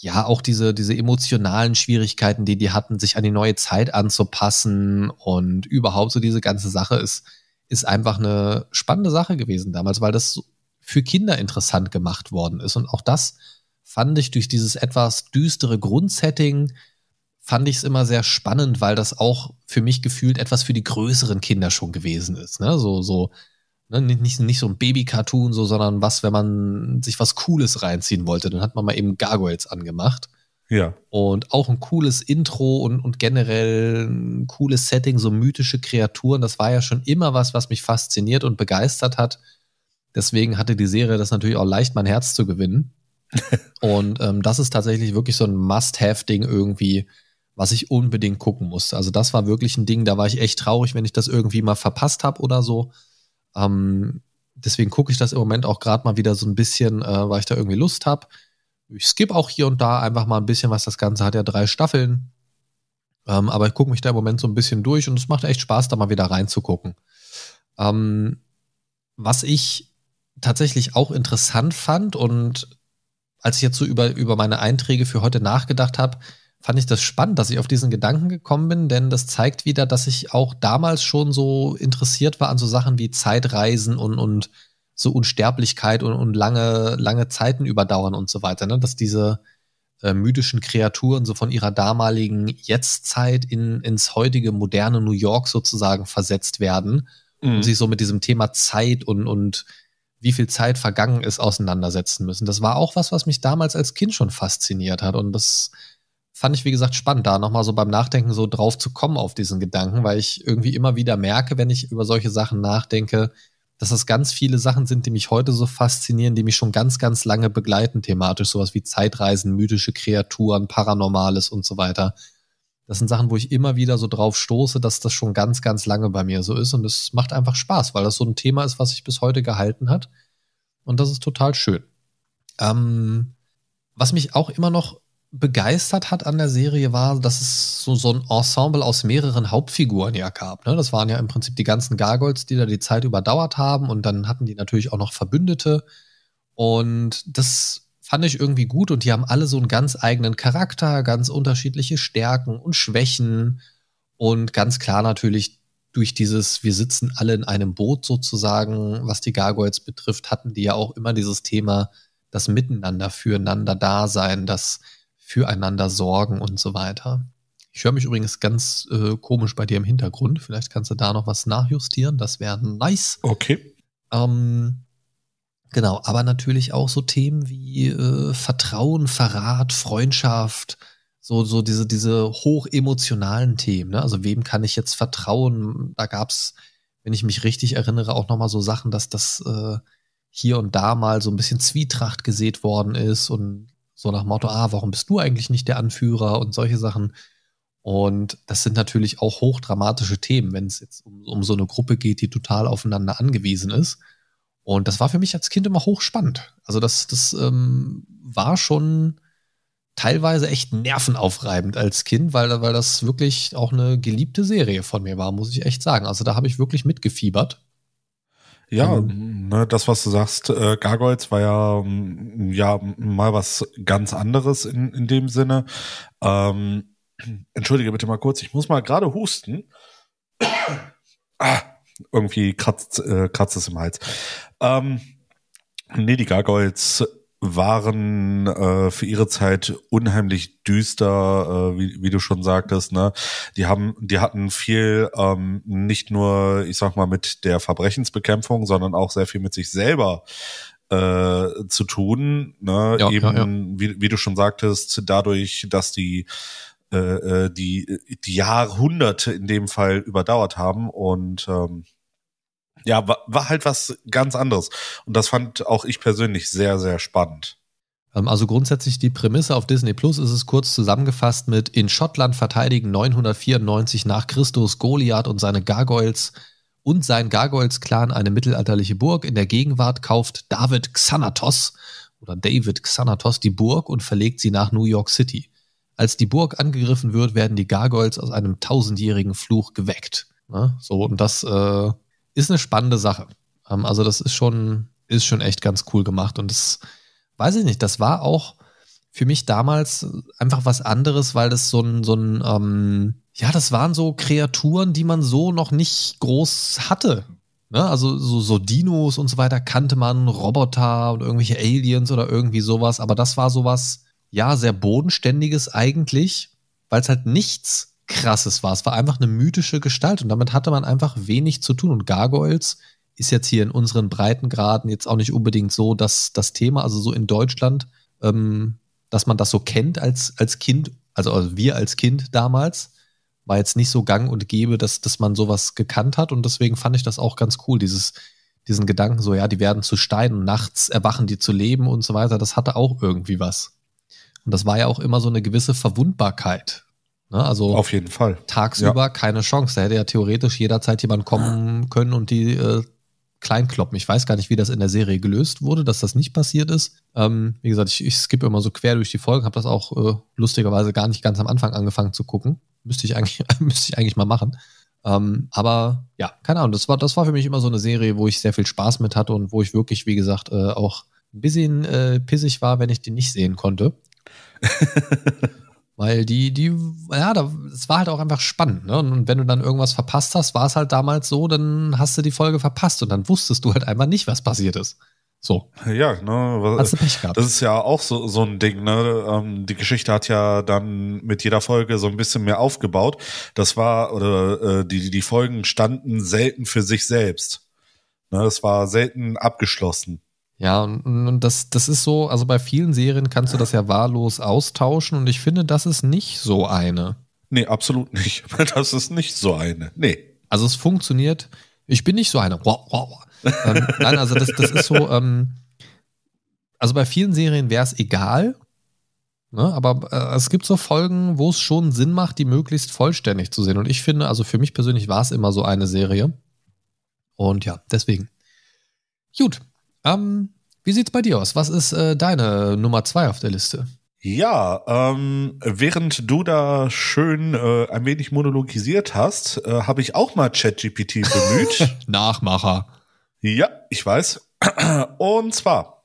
ja, auch diese, diese emotionalen Schwierigkeiten, die die hatten, sich an die neue Zeit anzupassen und überhaupt so diese ganze Sache ist, ist einfach eine spannende Sache gewesen damals, weil das für Kinder interessant gemacht worden ist. Und auch das fand ich durch dieses etwas düstere Grundsetting, fand ich es immer sehr spannend, weil das auch für mich gefühlt etwas für die größeren Kinder schon gewesen ist. Ne? So, so Ne, nicht, nicht so ein Baby-Cartoon, so, sondern was, wenn man sich was Cooles reinziehen wollte, dann hat man mal eben Gargoyles angemacht. Ja. Und auch ein cooles Intro und, und generell ein cooles Setting, so mythische Kreaturen, das war ja schon immer was, was mich fasziniert und begeistert hat. Deswegen hatte die Serie das natürlich auch leicht, mein Herz zu gewinnen. <laughs> und ähm, das ist tatsächlich wirklich so ein Must-Have-Ding irgendwie, was ich unbedingt gucken musste. Also das war wirklich ein Ding, da war ich echt traurig, wenn ich das irgendwie mal verpasst habe oder so. Ähm, deswegen gucke ich das im Moment auch gerade mal wieder so ein bisschen, äh, weil ich da irgendwie Lust habe. Ich skippe auch hier und da einfach mal ein bisschen was. Das Ganze hat ja drei Staffeln. Ähm, aber ich gucke mich da im Moment so ein bisschen durch und es macht echt Spaß, da mal wieder reinzugucken. Ähm, was ich tatsächlich auch interessant fand und als ich jetzt so über, über meine Einträge für heute nachgedacht habe, fand ich das spannend, dass ich auf diesen Gedanken gekommen bin, denn das zeigt wieder, dass ich auch damals schon so interessiert war an so Sachen wie Zeitreisen und, und so Unsterblichkeit und, und lange, lange Zeiten überdauern und so weiter, ne? dass diese äh, mythischen Kreaturen so von ihrer damaligen Jetztzeit in, ins heutige moderne New York sozusagen versetzt werden mhm. und sich so mit diesem Thema Zeit und, und wie viel Zeit vergangen ist, auseinandersetzen müssen. Das war auch was, was mich damals als Kind schon fasziniert hat und das fand ich, wie gesagt, spannend, da nochmal so beim Nachdenken so drauf zu kommen auf diesen Gedanken, weil ich irgendwie immer wieder merke, wenn ich über solche Sachen nachdenke, dass das ganz viele Sachen sind, die mich heute so faszinieren, die mich schon ganz, ganz lange begleiten thematisch. Sowas wie Zeitreisen, mythische Kreaturen, Paranormales und so weiter. Das sind Sachen, wo ich immer wieder so drauf stoße, dass das schon ganz, ganz lange bei mir so ist. Und es macht einfach Spaß, weil das so ein Thema ist, was sich bis heute gehalten hat. Und das ist total schön. Ähm, was mich auch immer noch begeistert hat an der Serie war, dass es so, so ein Ensemble aus mehreren Hauptfiguren ja gab. Ne? Das waren ja im Prinzip die ganzen Gargoyles, die da die Zeit überdauert haben und dann hatten die natürlich auch noch Verbündete. Und das fand ich irgendwie gut und die haben alle so einen ganz eigenen Charakter, ganz unterschiedliche Stärken und Schwächen und ganz klar natürlich durch dieses wir sitzen alle in einem Boot sozusagen, was die Gargoyles betrifft, hatten die ja auch immer dieses Thema das Miteinander, füreinander Dasein, das füreinander sorgen und so weiter. Ich höre mich übrigens ganz äh, komisch bei dir im Hintergrund. Vielleicht kannst du da noch was nachjustieren. Das wäre nice. Okay. Ähm, genau, aber natürlich auch so Themen wie äh, Vertrauen, Verrat, Freundschaft, so, so diese, diese hochemotionalen Themen. Ne? Also wem kann ich jetzt vertrauen? Da gab es, wenn ich mich richtig erinnere, auch nochmal so Sachen, dass das äh, hier und da mal so ein bisschen Zwietracht gesät worden ist und so nach Motto, ah, warum bist du eigentlich nicht der Anführer und solche Sachen. Und das sind natürlich auch hochdramatische Themen, wenn es jetzt um, um so eine Gruppe geht, die total aufeinander angewiesen ist. Und das war für mich als Kind immer hochspannend. Also das, das ähm, war schon teilweise echt nervenaufreibend als Kind, weil, weil das wirklich auch eine geliebte Serie von mir war, muss ich echt sagen. Also da habe ich wirklich mitgefiebert. Ja, ähm, ne, das, was du sagst, äh, Gargoyles war ja, ähm, ja mal was ganz anderes in, in dem Sinne. Ähm, entschuldige bitte mal kurz, ich muss mal gerade husten. <coughs> ah, irgendwie kratzt, äh, kratzt es im Hals. Ähm, nee, die Gargoyles waren äh, für ihre Zeit unheimlich düster, äh, wie, wie du schon sagtest. Ne? Die haben, die hatten viel ähm, nicht nur, ich sag mal, mit der Verbrechensbekämpfung, sondern auch sehr viel mit sich selber äh, zu tun. Ne? Ja, Eben, ja, ja. Wie, wie du schon sagtest, dadurch, dass die äh, äh, die, die Jahrhunderte in dem Fall überdauert haben und ähm, ja, war, war halt was ganz anderes. Und das fand auch ich persönlich sehr, sehr spannend. Ähm, also grundsätzlich die Prämisse auf Disney Plus ist es kurz zusammengefasst mit In Schottland verteidigen 994 nach Christus Goliath und seine Gargoyles und sein Gargoyles-Clan eine mittelalterliche Burg. In der Gegenwart kauft David Xanatos oder David Xanatos die Burg und verlegt sie nach New York City. Als die Burg angegriffen wird, werden die Gargoyles aus einem tausendjährigen Fluch geweckt. Ne? So, und das äh, ist eine spannende Sache. Ähm, also das ist schon, ist schon echt ganz cool gemacht und das weiß ich nicht, das war auch für mich damals einfach was anderes, weil das so ein, so ein, ähm, ja, das waren so Kreaturen, die man so noch nicht groß hatte. Ne? Also so, so Dinos und so weiter kannte man, Roboter und irgendwelche Aliens oder irgendwie sowas, aber das war sowas, ja, sehr bodenständiges eigentlich, weil es halt nichts krasses war. Es war einfach eine mythische Gestalt und damit hatte man einfach wenig zu tun. Und Gargoyles ist jetzt hier in unseren Breitengraden jetzt auch nicht unbedingt so, dass das Thema, also so in Deutschland, ähm, dass man das so kennt als, als Kind, also, also wir als Kind damals, war jetzt nicht so gang und gäbe, dass, dass man sowas gekannt hat. Und deswegen fand ich das auch ganz cool, dieses, diesen Gedanken so, ja, die werden zu Steinen, nachts erwachen die zu leben und so weiter. Das hatte auch irgendwie was. Und das war ja auch immer so eine gewisse Verwundbarkeit Ne? Also auf jeden Fall. Tagsüber ja. keine Chance. Da hätte ja theoretisch jederzeit jemand kommen können und die äh, kleinkloppen. Ich weiß gar nicht, wie das in der Serie gelöst wurde, dass das nicht passiert ist. Ähm, wie gesagt, ich, ich skippe immer so quer durch die Folgen, habe das auch äh, lustigerweise gar nicht ganz am Anfang angefangen zu gucken. Müsste ich eigentlich, <laughs> müsste ich eigentlich mal machen. Ähm, aber ja, keine Ahnung, das war, das war für mich immer so eine Serie, wo ich sehr viel Spaß mit hatte und wo ich wirklich, wie gesagt, äh, auch ein bisschen äh, pissig war, wenn ich die nicht sehen konnte. <laughs> Weil die, die, ja, es war halt auch einfach spannend, ne? Und wenn du dann irgendwas verpasst hast, war es halt damals so, dann hast du die Folge verpasst und dann wusstest du halt einfach nicht, was passiert ist. So. Ja, ne? Hast du Pech gehabt. Das ist ja auch so, so ein Ding, ne? Ähm, die Geschichte hat ja dann mit jeder Folge so ein bisschen mehr aufgebaut. Das war, oder äh, die, die Folgen standen selten für sich selbst. Ne? Das war selten abgeschlossen. Ja, und, und, das, das ist so, also bei vielen Serien kannst du das ja wahllos austauschen und ich finde, das ist nicht so eine. Nee, absolut nicht. <laughs> Das ist nicht so eine. Nee. Also es funktioniert. Ich bin nicht so eine. Wow, ähm, <laughs> nein, also das, das ist so, ähm, also bei vielen Serien wäre es egal, ne? aber äh, es gibt so Folgen, wo es schon Sinn macht, die möglichst vollständig zu sehen. Und ich finde, also für mich persönlich war es immer so eine Serie. Und ja, deswegen. Gut, ähm, wie sieht's bei dir aus? Was ist äh, deine Nummer zwei auf der Liste? Ja, ähm, während du da schön äh, ein wenig monologisiert hast, äh, habe ich auch mal ChatGPT <laughs> bemüht. Nachmacher. Ja, ich weiß. Und zwar,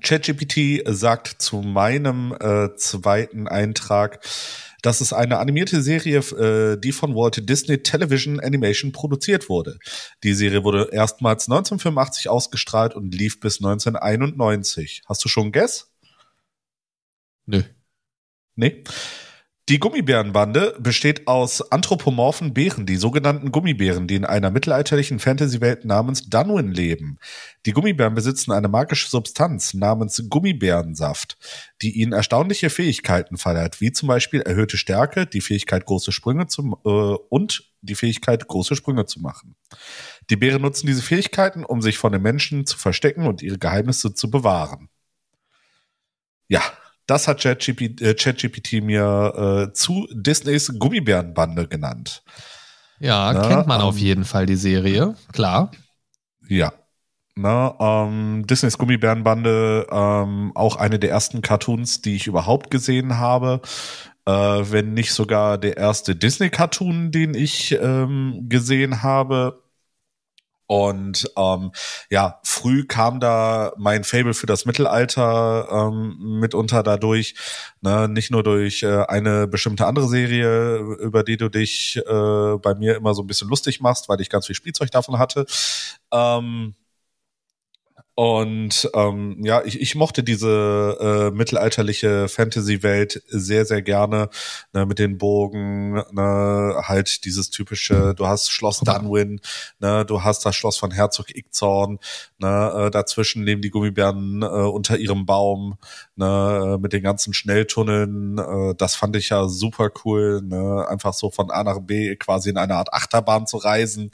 ChatGPT sagt zu meinem äh, zweiten Eintrag, das ist eine animierte Serie, äh, die von Walt Disney Television Animation produziert wurde. Die Serie wurde erstmals 1985 ausgestrahlt und lief bis 1991. Hast du schon Guess? Nö. Nee. Die Gummibärenbande besteht aus anthropomorphen Bären, die sogenannten Gummibären, die in einer mittelalterlichen Fantasy-Welt namens Dunwin leben. Die Gummibären besitzen eine magische Substanz namens Gummibärensaft, die ihnen erstaunliche Fähigkeiten verleiht, wie zum Beispiel erhöhte Stärke, die Fähigkeit große Sprünge zu, äh, und die Fähigkeit große Sprünge zu machen. Die Bären nutzen diese Fähigkeiten, um sich von den Menschen zu verstecken und ihre Geheimnisse zu bewahren. Ja, das hat ChatGPT äh, mir äh, zu Disneys Gummibärenbande genannt. Ja, Na, kennt man ähm, auf jeden Fall die Serie, klar. Ja. Na, ähm, Disneys Gummibärenbande, ähm, auch eine der ersten Cartoons, die ich überhaupt gesehen habe. Äh, wenn nicht sogar der erste Disney-Cartoon, den ich ähm, gesehen habe. Und ähm, ja, früh kam da mein Fable für das Mittelalter ähm, mitunter dadurch, ne? nicht nur durch äh, eine bestimmte andere Serie, über die du dich äh, bei mir immer so ein bisschen lustig machst, weil ich ganz viel Spielzeug davon hatte. Ähm, und ähm, ja, ich, ich mochte diese äh, mittelalterliche Fantasy-Welt sehr, sehr gerne. Ne, mit den Bogen, ne, halt dieses typische, du hast Schloss Dunwin, ne, du hast das Schloss von Herzog Ickzorn, ne, äh, dazwischen leben die Gummibären äh, unter ihrem Baum, ne, äh, mit den ganzen Schnelltunneln. Äh, das fand ich ja super cool, ne, einfach so von A nach B quasi in einer Art Achterbahn zu reisen.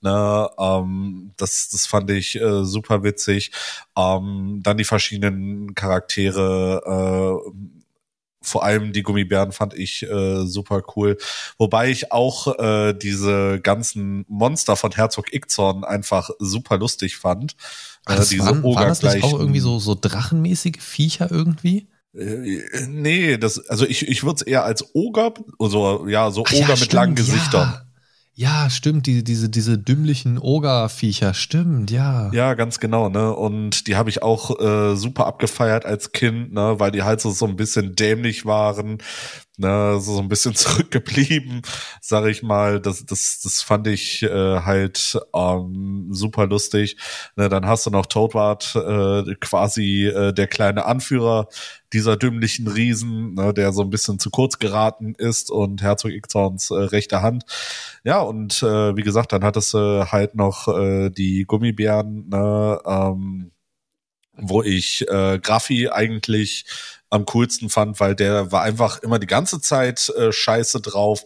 Ne? Ähm, das, das fand ich äh, super witzig. Ähm, dann die verschiedenen Charaktere. Äh, vor allem die Gummibären fand ich äh, super cool. Wobei ich auch äh, diese ganzen Monster von Herzog Ixorn einfach super lustig fand. Ach, äh, das äh, diese waren, waren das nicht auch irgendwie so, so drachenmäßige Viecher irgendwie? Äh, äh, nee, das, also ich, ich würde es eher als Oger, so, ja, so Oger ja, mit stimmt, langen Gesichtern. Ja. Ja, stimmt, die, diese, diese dümmlichen Ogerviecher, stimmt, ja. Ja, ganz genau, ne? Und die habe ich auch äh, super abgefeiert als Kind, ne, weil die halt so, so ein bisschen dämlich waren, ne, so ein bisschen <laughs> zurückgeblieben, sage ich mal. Das, das, das fand ich äh, halt ähm, super lustig. Ne, dann hast du noch Toadwart, äh, quasi äh, der kleine Anführer dieser dümmlichen Riesen, ne, der so ein bisschen zu kurz geraten ist und Herzog Ixhorns äh, rechte Hand. Ja, und äh, wie gesagt, dann hattest du halt noch äh, die Gummibären, ne, ähm, wo ich äh, Graffi eigentlich am coolsten fand, weil der war einfach immer die ganze Zeit äh, scheiße drauf,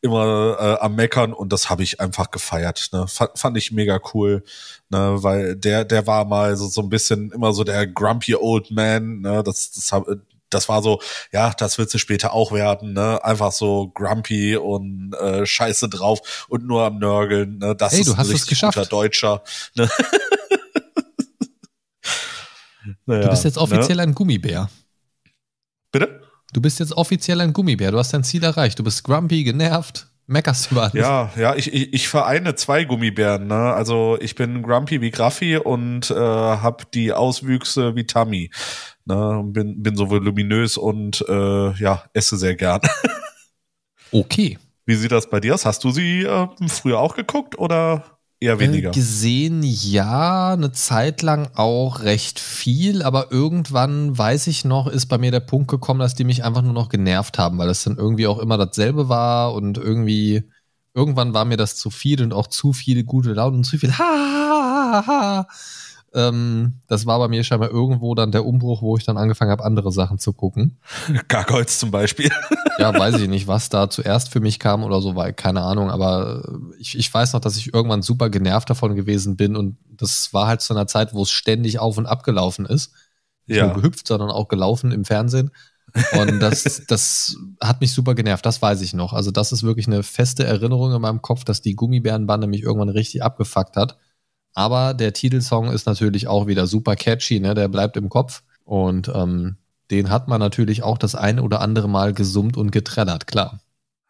immer äh, am Meckern und das habe ich einfach gefeiert. Ne? Fand, fand ich mega cool, ne? weil der, der war mal so, so ein bisschen immer so der grumpy old man, ne? das, das, hab, das war so, ja, das wird sie später auch werden, ne? Einfach so grumpy und äh, scheiße drauf und nur am Nörgeln, ne? Das hey, ist du hast es geschafft. guter Deutscher. Ne? naja, <laughs> du bist jetzt ne? offiziell ne? ein Gummibär. Bitte? Du bist jetzt offiziell ein Gummibär. Du hast dein Ziel erreicht. Du bist grumpy, genervt, meckerst über alles. Ja, ja, ich, ich, ich vereine zwei Gummibären. Ne? Also ich bin grumpy wie Graffi und äh, habe die Auswüchse wie Tammy. Ne? Bin, bin so voluminös und äh, ja, esse sehr gern. <laughs> okay. Wie sieht das bei dir aus? Hast du sie äh, früher auch geguckt oder? Eher äh, weniger. Gesehen ja, eine Zeit lang auch recht viel, aber irgendwann, weiß ich noch, ist bei mir der Punkt gekommen, dass die mich einfach nur noch genervt haben, weil das dann irgendwie auch immer dasselbe war und irgendwie, irgendwann war mir das zu viel und auch zu viele gute Laune und zu viel <laughs> ha, ha, ha, ha ähm, das war bei mir scheinbar irgendwo dann der Umbruch, wo ich dann angefangen habe, andere Sachen zu gucken. <laughs> Gargoyles zum Beispiel. <laughs> ja, weiß ich nicht, was da zuerst für mich kam oder so, weil keine Ahnung, aber äh, ich, ich weiß noch, dass ich irgendwann super genervt davon gewesen bin und das war halt zu einer Zeit, wo es ständig auf und ab gelaufen ist. Nicht ja. nur gehüpft, sondern auch gelaufen im Fernsehen. Und das, <laughs> das hat mich super genervt, das weiß ich noch. Also, das ist wirklich eine feste Erinnerung in meinem Kopf, dass die Gummibärenbande mich irgendwann richtig abgefuckt hat. Aber der Titelsong ist natürlich auch wieder super catchy, ne? der bleibt im Kopf. Und ähm, den hat man natürlich auch das ein oder andere Mal gesummt und getrennert, klar.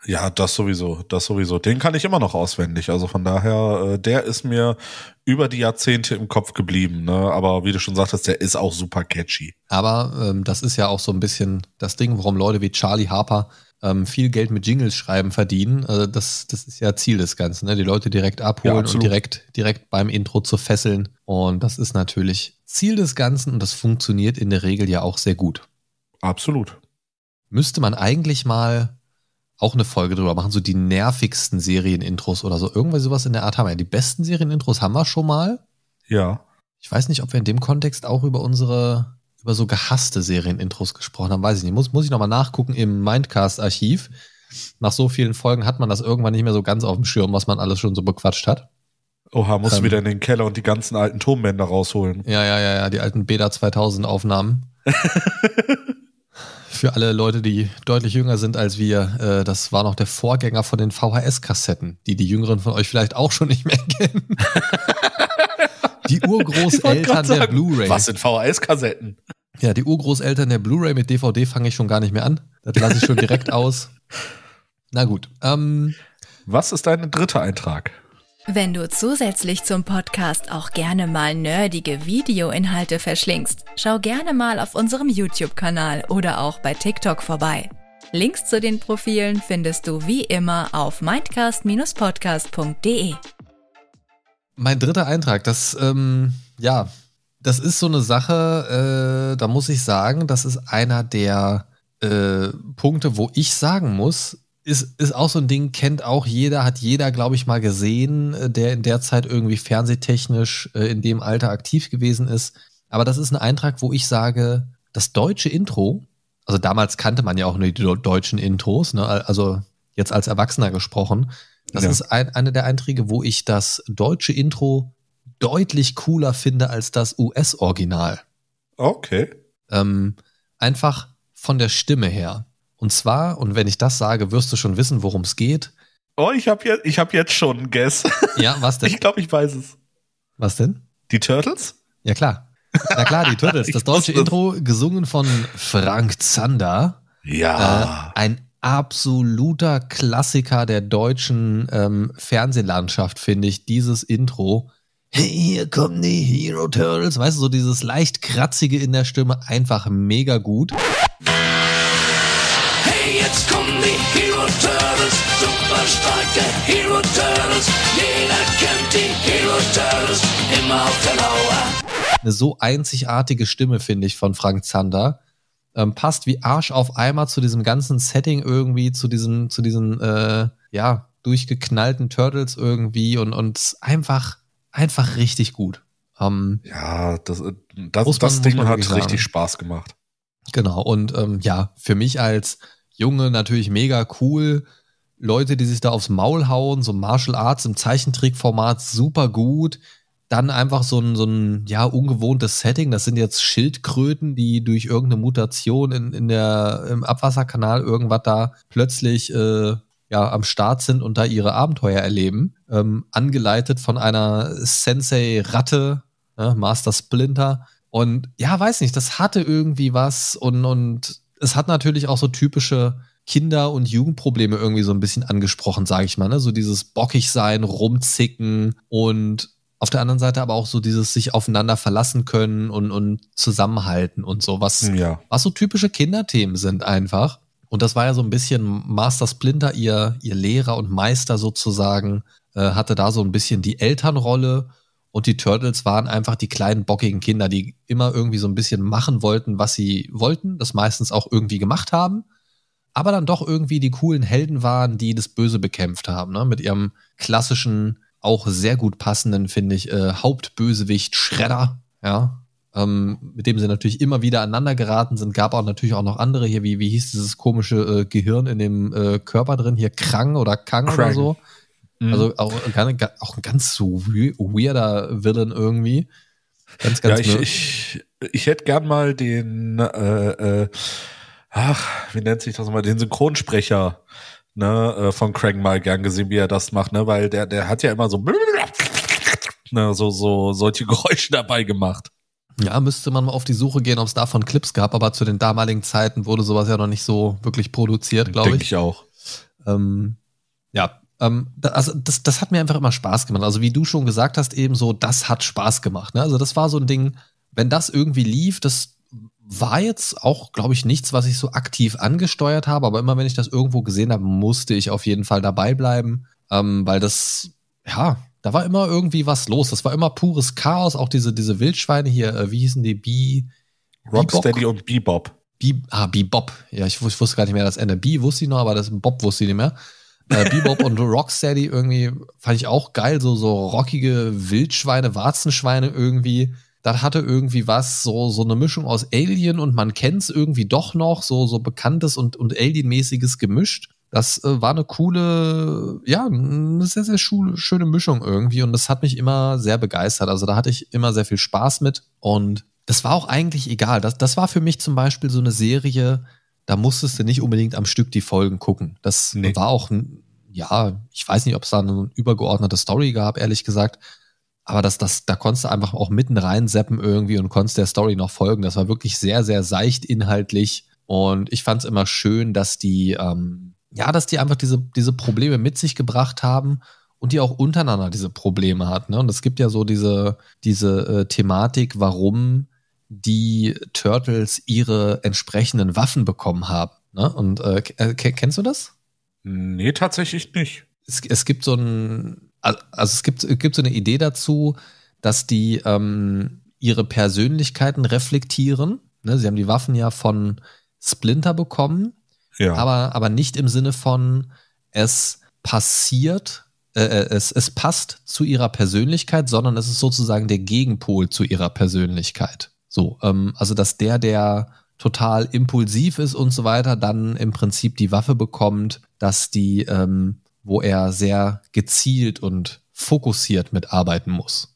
Ja, das sowieso, das sowieso. Den kann ich immer noch auswendig. Also von daher, äh, der ist mir über die Jahrzehnte im Kopf geblieben. Ne? Aber wie du schon sagtest, der ist auch super catchy. Aber ähm, das ist ja auch so ein bisschen das Ding, warum Leute wie Charlie Harper ähm, viel Geld mit Jingles schreiben verdienen. Also das, das ist ja Ziel des Ganzen, ne? die Leute direkt abholen ja, und direkt, direkt beim Intro zu fesseln. Und das ist natürlich Ziel des Ganzen und das funktioniert in der Regel ja auch sehr gut. Absolut. Müsste man eigentlich mal auch eine Folge drüber machen, so die nervigsten Serienintros oder so. Irgendwie sowas in der Art haben wir ja. Die besten Serienintros haben wir schon mal. Ja. Ich weiß nicht, ob wir in dem Kontext auch über unsere über so gehasste Serienintros gesprochen haben. Weiß ich nicht. Muss, muss ich nochmal nachgucken im Mindcast-Archiv. Nach so vielen Folgen hat man das irgendwann nicht mehr so ganz auf dem Schirm, was man alles schon so bequatscht hat. Oha, musst ähm, du wieder in den Keller und die ganzen alten Turmbänder rausholen. Ja, ja, ja, ja, die alten Beda 2000 Aufnahmen. <laughs> Für alle Leute, die deutlich jünger sind als wir, äh, das war noch der Vorgänger von den VHS-Kassetten, die die Jüngeren von euch vielleicht auch schon nicht mehr <laughs> kennen. <laughs> die Urgroßeltern der Blu-ray. Was sind VHS-Kassetten? Ja, die Urgroßeltern der Blu-ray mit DVD fange ich schon gar nicht mehr an. Das lasse ich schon direkt <laughs> aus. Na gut. Ähm, Was ist dein dritter Eintrag? Wenn du zusätzlich zum Podcast auch gerne mal nerdige Videoinhalte verschlingst, schau gerne mal auf unserem YouTube-Kanal oder auch bei TikTok vorbei. Links zu den Profilen findest du wie immer auf mindcast-podcast.de. Mein dritter Eintrag, das, ähm, ja, das ist so eine Sache, äh, da muss ich sagen, das ist einer der äh, Punkte, wo ich sagen muss, ist, ist auch so ein Ding, kennt auch jeder, hat jeder, glaube ich, mal gesehen, äh, der in der Zeit irgendwie fernsehtechnisch äh, in dem Alter aktiv gewesen ist. Aber das ist ein Eintrag, wo ich sage, das deutsche Intro, also damals kannte man ja auch nur die deutschen Intros, ne? also jetzt als Erwachsener gesprochen, das ja. ist ein, eine der Einträge, wo ich das deutsche Intro deutlich cooler finde als das US-Original. Okay. Ähm, einfach von der Stimme her. Und zwar, und wenn ich das sage, wirst du schon wissen, worum es geht. Oh, ich habe jetzt, hab jetzt schon einen Guess. Ja, was <laughs> denn? Ich glaube, ich weiß es. Was denn? Die Turtles? Ja, klar. Na klar, die Turtles. <laughs> Das deutsche Intro, gesungen von Frank Zander. Ja. Äh, ein absoluter Klassiker der deutschen ähm, Fernsehlandschaft, finde ich, dieses Intro. Hey, hier kommen die Hero Turtles. Weißt du, so dieses leicht kratzige in der Stimme, einfach mega gut. Hey, jetzt kommen die Hero Turtles, super starke Hero Turtles. Jeder kennt die Hero Turtles, immer auf der Lauer. Eine so einzigartige Stimme, finde ich, von Frank Zander ähm, passt wie Arsch auf Eimer zu diesem ganzen Setting irgendwie, zu diesen, zu diesen, äh, ja, durchgeknallten Turtles irgendwie und, und einfach, einfach richtig gut. Ähm, ja, das, äh, das, man, das Ding hat richtig Spaß gemacht. Genau, und ähm, ja, für mich als Junge natürlich mega cool. Leute, die sich da aufs Maul hauen, so Martial Arts im Zeichentrickformat, super gut dann einfach so ein, so ein ja, ungewohntes Setting. Das sind jetzt Schildkröten, die durch irgendeine Mutation in, in der, im Abwasserkanal irgendwas da plötzlich äh, ja, am Start sind und da ihre Abenteuer erleben. Ähm, angeleitet von einer Sensei-Ratte, ne, Master Splinter. Und ja, weiß nicht, das hatte irgendwie was und, und es hat natürlich auch so typische Kinder- und Jugendprobleme irgendwie so ein bisschen angesprochen, sage ich mal. Ne? So dieses Bockigsein, rumzicken und auf der anderen Seite aber auch so dieses sich aufeinander verlassen können und, und zusammenhalten und so, was, ja. was so typische Kinderthemen sind einfach. Und das war ja so ein bisschen Master Splinter, ihr, ihr Lehrer und Meister sozusagen, äh, hatte da so ein bisschen die Elternrolle und die Turtles waren einfach die kleinen bockigen Kinder, die immer irgendwie so ein bisschen machen wollten, was sie wollten, das meistens auch irgendwie gemacht haben aber dann doch irgendwie die coolen Helden waren, die das Böse bekämpft haben, ne? mit ihrem klassischen auch sehr gut passenden, finde ich, äh, Hauptbösewicht Schredder, ja. Ähm, mit dem sie natürlich immer wieder aneinander geraten sind, gab auch natürlich auch noch andere hier, wie, wie hieß dieses komische äh, Gehirn in dem äh, Körper drin, hier Krang oder Kang Krang. oder so. Mhm. Also auch, auch ein ganz so weirder Villain irgendwie. Ganz, ganz ja, ich, ne- ich, ich, hätte gern mal den, äh, äh, ach, wie nennt sich das mal, den Synchronsprecher ne, äh, von Craig mal gern gesehen, wie er das macht, ne, weil der, der hat ja immer so, ne, so, so solche <laughs> Geräusche dabei gemacht. Ja, müsste man mal auf die Suche gehen, ob es davon Clips gab, aber zu den damaligen Zeiten wurde sowas ja noch nicht so wirklich produziert, glaube ich. Denke ich auch. Ähm, ja, ähm, das, also das, das hat mir einfach immer Spaß gemacht. Also wie du schon gesagt hast, eben so, das hat Spaß gemacht. Ne? Also das war so ein Ding, wenn das irgendwie lief, das, war jetzt auch, glaube ich, nichts, was ich so aktiv angesteuert habe, aber immer wenn ich das irgendwo gesehen habe, musste ich auf jeden Fall dabei bleiben, ähm, weil das, ja, da war immer irgendwie was los. Das war immer pures Chaos. Auch diese, diese Wildschweine hier, äh, wie hießen die? Bee, Rocksteady und Bebop. Bee, ah, Bebop. Ja, ich, ich, wusste gar nicht mehr das Ende. Bee wusste ich noch, aber das Bob wusste ich nicht mehr. Äh, Bebop und Rocksteady irgendwie fand ich auch geil. So, so rockige Wildschweine, Warzenschweine irgendwie das hatte irgendwie was, so, so eine Mischung aus Alien und man kennt's irgendwie doch noch, so, so bekanntes und, und Alien-mäßiges gemischt. Das äh, war eine coole, ja, eine sehr, sehr schöne Mischung irgendwie und das hat mich immer sehr begeistert. Also da hatte ich immer sehr viel Spaß mit und das war auch eigentlich egal. Das, das war für mich zum Beispiel so eine Serie, da musstest du nicht unbedingt am Stück die Folgen gucken. Das nee. war auch, ja, ich weiß nicht, ob es da eine übergeordnete Story gab, ehrlich gesagt aber das, das, da konntest du einfach auch mitten reinseppen irgendwie und konntest der Story noch folgen. Das war wirklich sehr, sehr seicht inhaltlich. Und ich fand es immer schön, dass die, ähm, ja, dass die einfach diese, diese Probleme mit sich gebracht haben und die auch untereinander diese Probleme hatten. Ne? Und es gibt ja so diese, diese äh, Thematik, warum die Turtles ihre entsprechenden Waffen bekommen haben. Ne? Und äh, äh kennst du das? Nee, tatsächlich nicht. Es, es gibt so ein, also es gibt, es gibt so eine Idee dazu, dass die ähm, ihre Persönlichkeiten reflektieren. Ne, sie haben die Waffen ja von Splinter bekommen, ja. aber, aber nicht im Sinne von es passiert, äh, äh, es, es passt zu ihrer Persönlichkeit, sondern es ist sozusagen der Gegenpol zu ihrer Persönlichkeit. So, ähm, also dass der, der total impulsiv ist und so weiter, dann im Prinzip die Waffe bekommt, dass die ähm, wo er sehr gezielt und fokussiert mitarbeiten muss.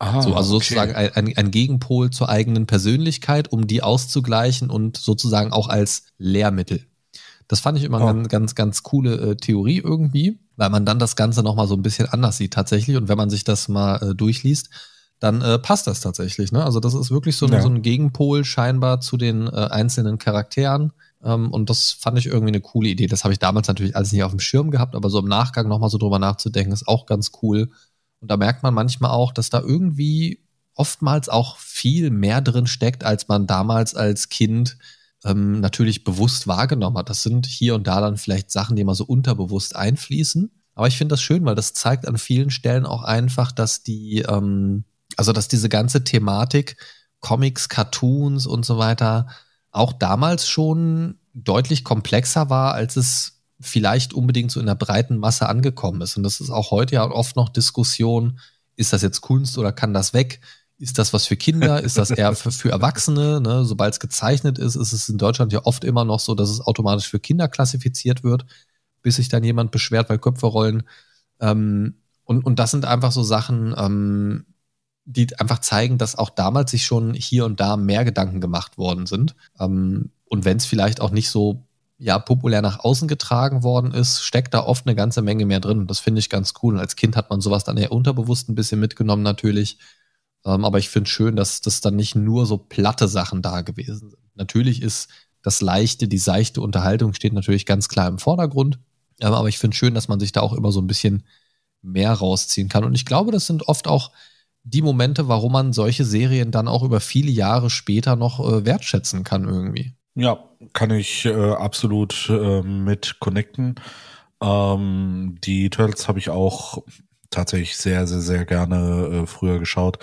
Ah, so, also okay. sozusagen ein, ein, Gegenpol zur eigenen Persönlichkeit, um die auszugleichen und sozusagen auch als Lehrmittel. Das fand ich immer oh. ganz, ganz, ganz coole äh, Theorie irgendwie, weil man dann das Ganze nochmal so ein bisschen anders sieht tatsächlich. Und wenn man sich das mal äh, durchliest, dann äh, passt das tatsächlich. Ne? Also das ist wirklich so, ja. so ein Gegenpol scheinbar zu den äh, einzelnen Charakteren ähm, und das fand ich irgendwie eine coole Idee. Das habe ich damals natürlich alles nicht auf dem Schirm gehabt, aber so im Nachgang nochmal so drüber nachzudenken, ist auch ganz cool. Und da merkt man manchmal auch, dass da irgendwie oftmals auch viel mehr drin steckt, als man damals als Kind ähm, natürlich bewusst wahrgenommen hat. Das sind hier und da dann vielleicht Sachen, die mal so unterbewusst einfließen. Aber ich finde das schön, weil das zeigt an vielen Stellen auch einfach, dass die, ähm, also dass diese ganze Thematik, Comics, Cartoons und so weiter, auch damals schon deutlich komplexer war, als es vielleicht unbedingt so in der breiten Masse angekommen ist. Und das ist auch heute ja oft noch Diskussion, ist das jetzt Kunst oder kann das weg? Ist das was für Kinder? Ist das eher für, für Erwachsene? Ne? Sobald es gezeichnet ist, ist es in Deutschland ja oft immer noch so, dass es automatisch für Kinder klassifiziert wird, bis sich dann jemand beschwert, weil Köpfe rollen. Ähm, und, und das sind einfach so Sachen, ähm, die einfach zeigen, dass auch damals sich schon hier und da mehr Gedanken gemacht worden sind. Ähm, und wenn es vielleicht auch nicht so ja, populär nach außen getragen worden ist, steckt da oft eine ganze Menge mehr drin. Und das finde ich ganz cool. Und als Kind hat man sowas dann eher unterbewusst ein bisschen mitgenommen natürlich. Ähm, aber ich finde es schön, dass das dann nicht nur so platte Sachen da gewesen sind. Natürlich ist das Leichte, die seichte Unterhaltung steht natürlich ganz klar im Vordergrund. aber ich finde es schön, dass man sich da auch immer so ein bisschen mehr rausziehen kann. Und ich glaube, das sind oft auch die Momente, warum man solche Serien dann auch über viele Jahre später noch äh, wertschätzen kann irgendwie. Ja, kann ich äh, absolut äh, mit connecten. Ähm, die Turtles habe ich auch tatsächlich sehr, sehr, sehr gerne äh, früher geschaut.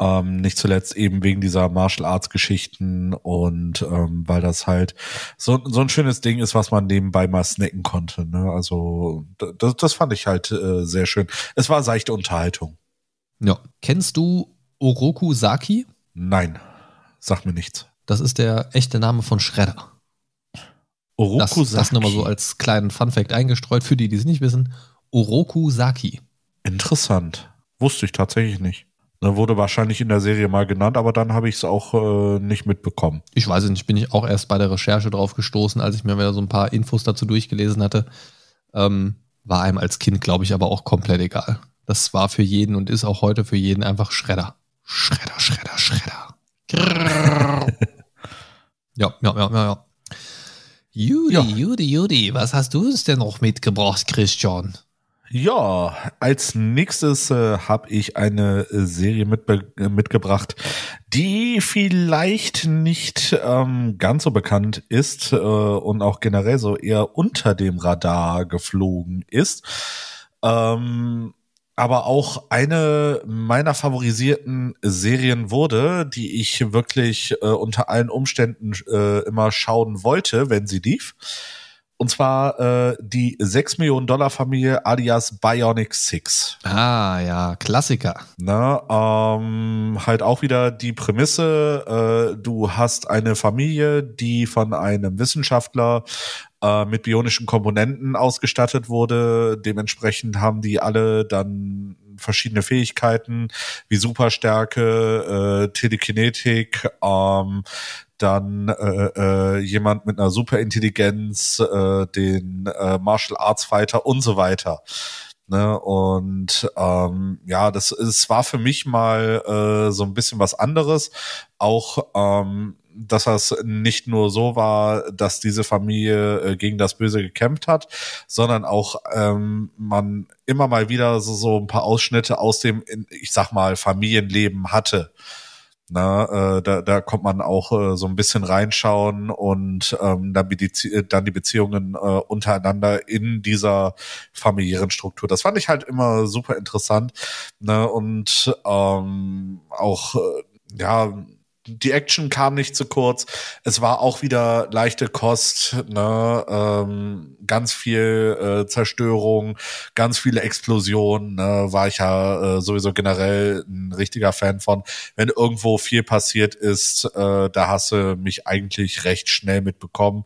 Ähm, nicht zuletzt eben wegen dieser Martial Arts Geschichten und ähm, weil das halt so, so ein schönes Ding ist, was man nebenbei mal snacken konnte. Ne? Also das, das fand ich halt äh, sehr schön. Es war seichte Unterhaltung. Ja. Kennst du Oroku Saki? Nein, sag mir nichts. Das ist der echte Name von Shredder. Oroku das, Saki. Das nochmal so als kleinen Funfact eingestreut für die, die es nicht wissen. Oroku Saki. Interessant. Wusste ich tatsächlich nicht. Dann ne, wurde wahrscheinlich in der Serie mal genannt, aber dann habe ich es auch äh, nicht mitbekommen. Ich weiß nicht, bin ich auch erst bei der Recherche drauf gestoßen, als ich mir wieder so ein paar Infos dazu durchgelesen hatte. Ähm, war einem als Kind, glaube ich, aber auch komplett egal. Das war für jeden und ist auch heute für jeden einfach Schredder. Schredder, Schredder, Schredder. ja, ja, ja, ja, ja. Judy, ja. Judy, Judy, was hast du uns denn noch mitgebracht, Christian? Ja, als nächstes äh, habe ich eine äh, Serie mitbe- äh, mitgebracht, die vielleicht nicht ähm, ganz so bekannt ist äh, und auch generell so eher unter dem Radar geflogen ist. Ähm, aber auch eine meiner favorisierten Serien wurde, die ich wirklich äh, unter allen Umständen äh, immer schauen wollte, wenn sie lief. Und zwar äh, die 6 Millionen Dollar Familie alias Bionic Six. Ah ja, Klassiker. Na, ähm, halt auch wieder die Prämisse, äh, du hast eine Familie, die von einem Wissenschaftler äh, mit bionischen Komponenten ausgestattet wurde. Dementsprechend haben die alle dann verschiedene Fähigkeiten wie Superstärke, äh, Telekinetik, ähm, dann äh, äh, jemand mit einer Superintelligenz, äh, den äh, Martial Arts Fighter und so weiter. Ne? Und ähm, ja, das es war für mich mal äh, so ein bisschen was anderes. Auch ähm, dass das nicht nur so war, dass diese Familie äh, gegen das Böse gekämpft hat, sondern auch ähm, man immer mal wieder so, so ein paar Ausschnitte aus dem, ich sag mal, Familienleben hatte. Na, ne? äh, da, da kommt man auch äh, so ein bisschen reinschauen und ähm, dann, die, äh, dann die Beziehungen äh, untereinander in dieser familiären Struktur. Das fand ich halt immer super interessant. Ne? Und ähm, auch, äh, ja, die Action kam nicht zu kurz. Es war auch wieder leichte Kost, ne? ähm, ganz viel äh, Zerstörung, ganz viele Explosionen. Ne? War ich ja äh, sowieso generell ein richtiger Fan von. Wenn irgendwo viel passiert ist, äh, da hast du mich eigentlich recht schnell mitbekommen.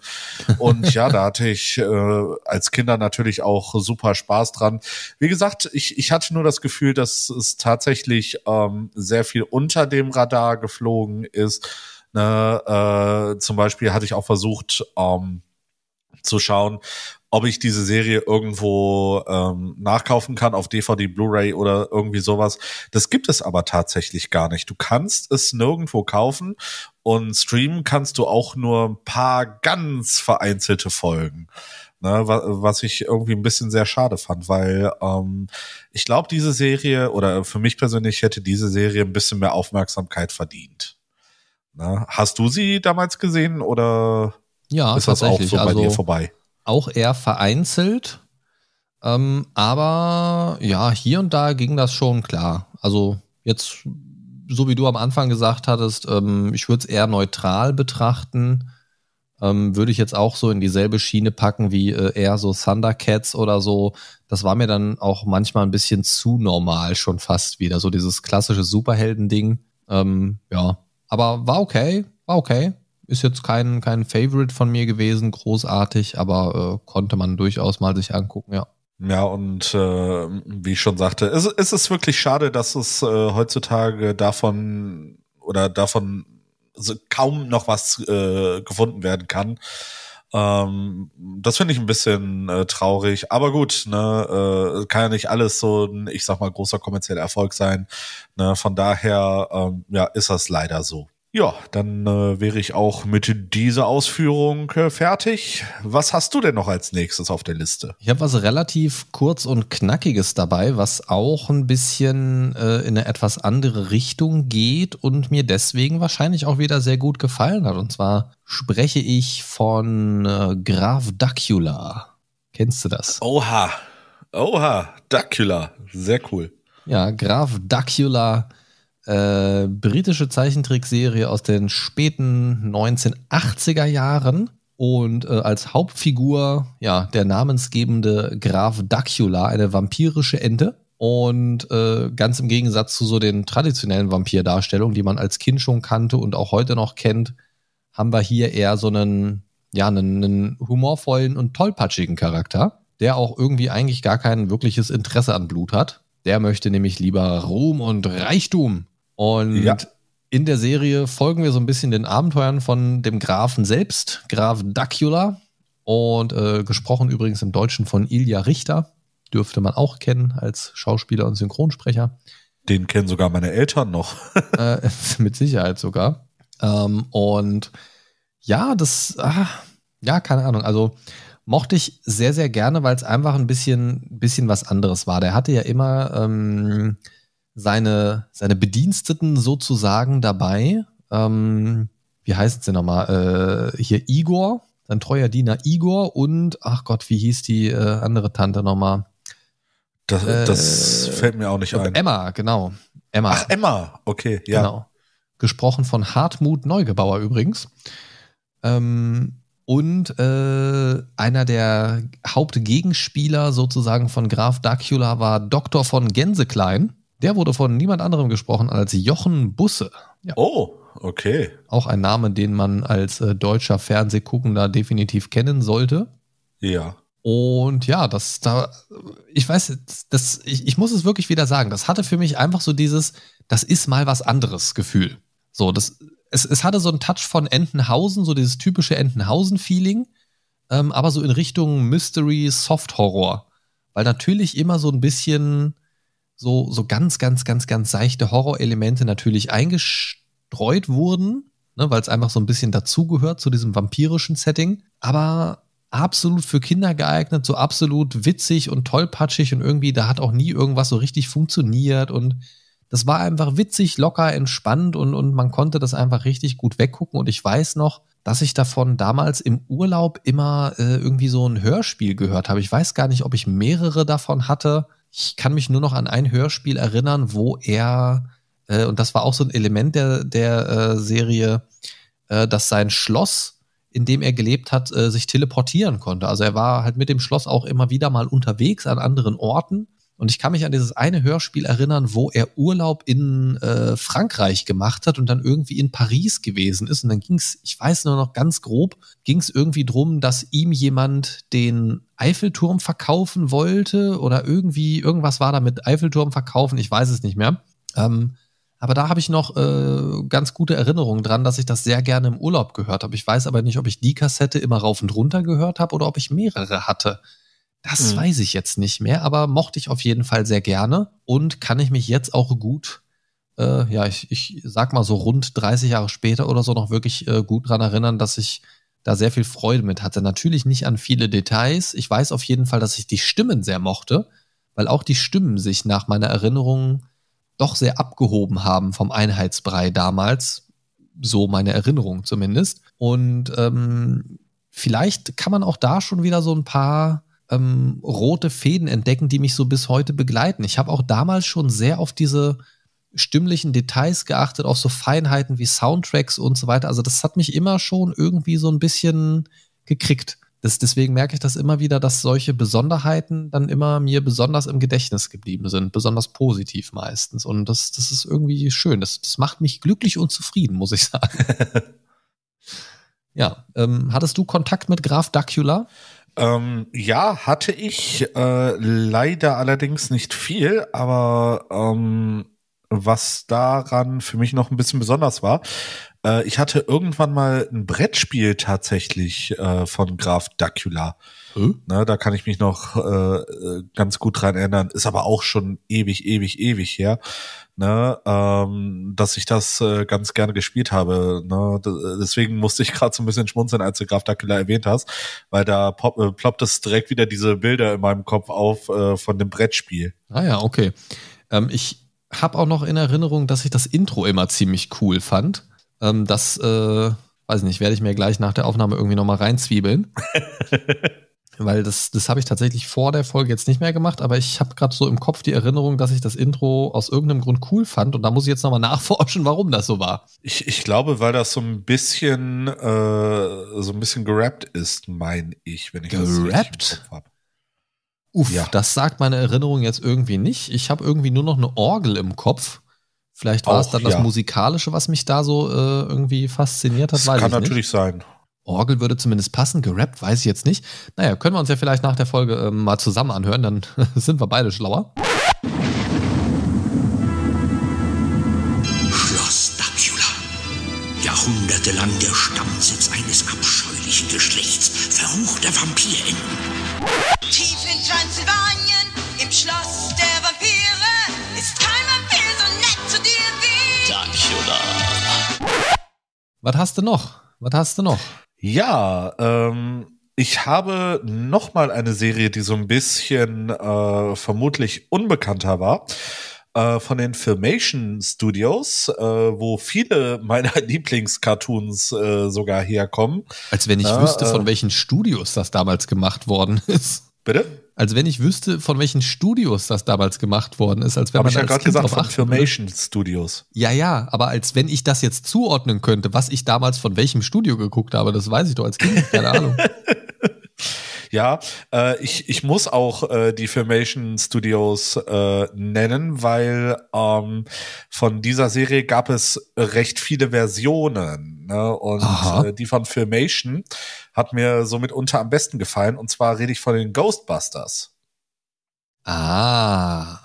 Und <laughs> ja, da hatte ich äh, als Kinder natürlich auch super Spaß dran. Wie gesagt, ich, ich hatte nur das Gefühl, dass es tatsächlich ähm, sehr viel unter dem Radar geflogen ist. Ne, äh, zum Beispiel hatte ich auch versucht ähm, zu schauen, ob ich diese Serie irgendwo ähm, nachkaufen kann auf DVD, Blu-ray oder irgendwie sowas. Das gibt es aber tatsächlich gar nicht. Du kannst es nirgendwo kaufen und streamen kannst du auch nur ein paar ganz vereinzelte Folgen. Ne, was ich irgendwie ein bisschen sehr schade fand, weil ähm, ich glaube, diese Serie oder für mich persönlich hätte diese Serie ein bisschen mehr Aufmerksamkeit verdient. Na, ne? hast du sie damals gesehen oder ja, ist das auch so bei also, dir vorbei? Auch eher vereinzelt. Ähm, aber ja, hier und da ging das schon klar. Also jetzt, so wie du am Anfang gesagt hattest, ähm, ich würde es eher neutral betrachten. Ähm, würde ich jetzt auch so in dieselbe Schiene packen wie äh, eher so Thundercats oder so. Das war mir dann auch manchmal ein bisschen zu normal schon fast wieder. So dieses klassische Superhelden-Ding. Ähm, ja, aber war okay, war okay. Ist jetzt kein, kein Favorite von mir gewesen, großartig, aber äh, konnte man durchaus mal sich angucken, ja. Ja, und äh, wie ich schon sagte, ist, ist es wirklich schade, dass es äh, heutzutage davon oder davon so kaum noch was äh, gefunden werden kann. Ähm, das finde ich ein bisschen äh, traurig, aber gut, ne, äh, kann ja nicht alles so ein, ich sag mal, großer kommerzieller Erfolg sein. Ne? Von daher, ähm, ja, ist das leider so. Ja, dann äh, wäre ich auch mit dieser Ausführung äh, fertig. Was hast du denn noch als nächstes auf der Liste? Ich habe was relativ kurz und knackiges dabei, was auch ein bisschen äh, in eine etwas andere Richtung geht und mir deswegen wahrscheinlich auch wieder sehr gut gefallen hat. Und zwar spreche ich von äh, Graf Dacula. Kennst du das? Oha. Oha, Dacula. Sehr cool. Ja, Graf Dacula äh, britische Zeichentrickserie aus den späten 1980er Jahren. Und äh, als Hauptfigur, ja, der namensgebende Graf Dacula, eine vampirische Ente. Und äh, ganz im Gegensatz zu so den traditionellen Vampirdarstellungen, die man als Kind schon kannte und auch heute noch kennt, haben wir hier eher so einen, ja, einen, einen humorvollen und tollpatschigen Charakter, der auch irgendwie eigentlich gar kein wirkliches Interesse an Blut hat. Der möchte nämlich lieber Ruhm und Reichtum und ja. in der Serie folgen wir so ein bisschen den Abenteuern von dem Grafen selbst, Graf Dacula. Und äh, gesprochen übrigens im Deutschen von Ilja Richter, dürfte man auch kennen als Schauspieler und Synchronsprecher. Den kennen sogar meine Eltern noch. <laughs> äh, mit Sicherheit sogar. Ähm, und ja, das, ah, ja, keine Ahnung. Also mochte ich sehr, sehr gerne, weil es einfach ein bisschen, bisschen was anderes war. Der hatte ja immer ähm, seine, seine Bediensteten sozusagen dabei. Ähm, wie heißt sie nochmal? Äh, hier Igor, sein treuer Diener Igor und, ach Gott, wie hieß die äh, andere Tante nochmal? Das, äh, das fällt mir auch nicht ein. Emma, genau. Emma. Ach, Emma, okay, ja. Genau. Gesprochen von Hartmut Neugebauer übrigens. Ähm, und äh, einer der Hauptgegenspieler sozusagen von Graf Dacula war Dr. von Gänseklein. Der wurde von niemand anderem gesprochen als Jochen Busse. Ja. Oh, okay. Auch ein Name, den man als äh, deutscher Fernsehguckender definitiv kennen sollte. Ja. Und ja, das da, ich weiß, das, ich, ich muss es wirklich wieder sagen, das hatte für mich einfach so dieses, das ist mal was anderes Gefühl. So, das, es, es hatte so einen Touch von Entenhausen, so dieses typische Entenhausen-Feeling, ähm, aber so in Richtung Mystery, Soft Horror. Weil natürlich immer so ein bisschen, so, so ganz, ganz, ganz, ganz seichte Horrorelemente natürlich eingestreut wurden, ne, weil es einfach so ein bisschen dazugehört zu diesem vampirischen Setting. Aber absolut für Kinder geeignet, so absolut witzig und tollpatschig und irgendwie, da hat auch nie irgendwas so richtig funktioniert und das war einfach witzig, locker, entspannt und, und man konnte das einfach richtig gut weggucken und ich weiß noch, dass ich davon damals im Urlaub immer äh, irgendwie so ein Hörspiel gehört habe. Ich weiß gar nicht, ob ich mehrere davon hatte ich kann mich nur noch an ein Hörspiel erinnern, wo er, äh, und das war auch so ein Element der, der äh, Serie, äh, dass sein Schloss, in dem er gelebt hat, äh, sich teleportieren konnte. Also er war halt mit dem Schloss auch immer wieder mal unterwegs an anderen Orten und ich kann mich an dieses eine Hörspiel erinnern, wo er Urlaub in äh, Frankreich gemacht hat und dann irgendwie in Paris gewesen ist. Und dann ging es, ich weiß nur noch ganz grob, ging es irgendwie drum, dass ihm jemand den Eiffelturm verkaufen wollte oder irgendwie, irgendwas war da mit Eiffelturm verkaufen, ich weiß es nicht mehr. Ähm, aber da habe ich noch äh, ganz gute Erinnerungen dran, dass ich das sehr gerne im Urlaub gehört habe. Ich weiß aber nicht, ob ich die Kassette immer rauf und runter gehört habe oder ob ich mehrere hatte. Das mhm. weiß ich jetzt nicht mehr, aber mochte ich auf jeden Fall sehr gerne und kann ich mich jetzt auch gut, äh, ja, ich, ich sag mal so rund 30 Jahre später oder so noch wirklich äh, gut dran erinnern, dass ich da sehr viel Freude mit hatte. Natürlich nicht an viele Details. Ich weiß auf jeden Fall, dass ich die Stimmen sehr mochte, weil auch die Stimmen sich nach meiner Erinnerung doch sehr abgehoben haben vom Einheitsbrei damals. So meine Erinnerung zumindest. Und ähm, vielleicht kann man auch da schon wieder so ein paar ähm, rote Fäden entdecken, die mich so bis heute begleiten. Ich habe auch damals schon sehr auf diese stimmlichen Details geachtet, auf so Feinheiten wie Soundtracks und so weiter. Also das hat mich immer schon irgendwie so ein bisschen gekriegt. Das, deswegen merke ich das immer wieder, dass solche Besonderheiten dann immer mir besonders im Gedächtnis geblieben sind, besonders positiv meistens. Und das, das ist irgendwie schön. Das, das macht mich glücklich und zufrieden, muss ich sagen. <laughs> ja, ähm, hattest du Kontakt mit Graf Dacula? Ähm, ja, hatte ich äh, leider allerdings nicht viel, aber ähm, was daran für mich noch ein bisschen besonders war, äh, ich hatte irgendwann mal ein Brettspiel tatsächlich äh, von Graf Dacula. Hm? Ne, da kann ich mich noch äh, äh, ganz gut dran erinnern, ist aber auch schon ewig, ewig, ewig her ne, ähm, dass ich das äh, ganz gerne gespielt habe. Ne? deswegen musste ich gerade <laughs> so ein bisschen schmunzeln, als du Graf Dakila erwähnt hast, weil da pop, äh, ploppt es direkt wieder diese Bilder in meinem Kopf auf äh, von dem Brettspiel. Ah ja, okay. Ähm, ich habe auch noch in Erinnerung, dass ich das Intro immer ziemlich cool fand. Ähm, das, äh, weiß nicht, werde ich mir gleich nach der Aufnahme irgendwie nochmal reinzwiebeln. <laughs> weil das, das habe ich tatsächlich vor der Folge jetzt nicht mehr gemacht, aber ich habe gerade so im Kopf die Erinnerung, dass ich das Intro aus irgendeinem Grund cool fand und da muss ich jetzt nochmal <laughs> nachforschen, warum das so war. Ich, ich glaube, weil das so ein bisschen äh, so ein bisschen gerappt ist, meine ich, wenn ich gerappt? das im Kopf habe. Uff, ja. das sagt meine Erinnerung jetzt irgendwie nicht. Ich habe irgendwie nur noch eine Orgel im Kopf. Vielleicht war Auch, es dann das Musikalische, was mich da so äh, irgendwie fasziniert hat. Das kann natürlich nicht. sein. Orgel würde zumindest passen. Gerappt weiß ich jetzt nicht. Naja, können wir uns ja vielleicht nach der Folge äh, mal zusammen anhören, dann <laughs> sind wir beide schlauer. Schloss Dacula. Jahrhundertelang der Stammsitz eines abscheulichen Geschlechts verruchter Vampiren. Tief in Transylvanien, im Schloss der Vampire, ist kein Vampir so nett zu dir wie Dracula. Was hast du noch? Was hast du noch? Ja, ähm, ich habe nochmal eine Serie, die so ein bisschen äh, vermutlich unbekannter war, äh, von den Filmation Studios, äh, wo viele <laughs> meiner Lieblingscartoons äh, sogar herkommen. Als wenn ich Na, wüsste, von äh, welchen Studios das damals gemacht worden <laughs> ist. Bitte? als wenn ich wüsste, von welchen Studios das damals gemacht worden ist. Als wenn Hab man ich ja gerade gesagt, von Filmation Studios. Ja, ja, aber als wenn ich das jetzt zuordnen könnte, was ich damals von welchem Studio geguckt habe, das weiß ich doch als Kind, keine Ahnung. <laughs> <laughs> Ja, äh, ich, ich muss auch äh, die Filmation Studios äh, nennen, weil ähm, von dieser Serie gab es recht viele Versionen. Ne? Und äh, die von Filmation hat mir somit unter am besten gefallen. Und zwar rede ich von den Ghostbusters. Ah.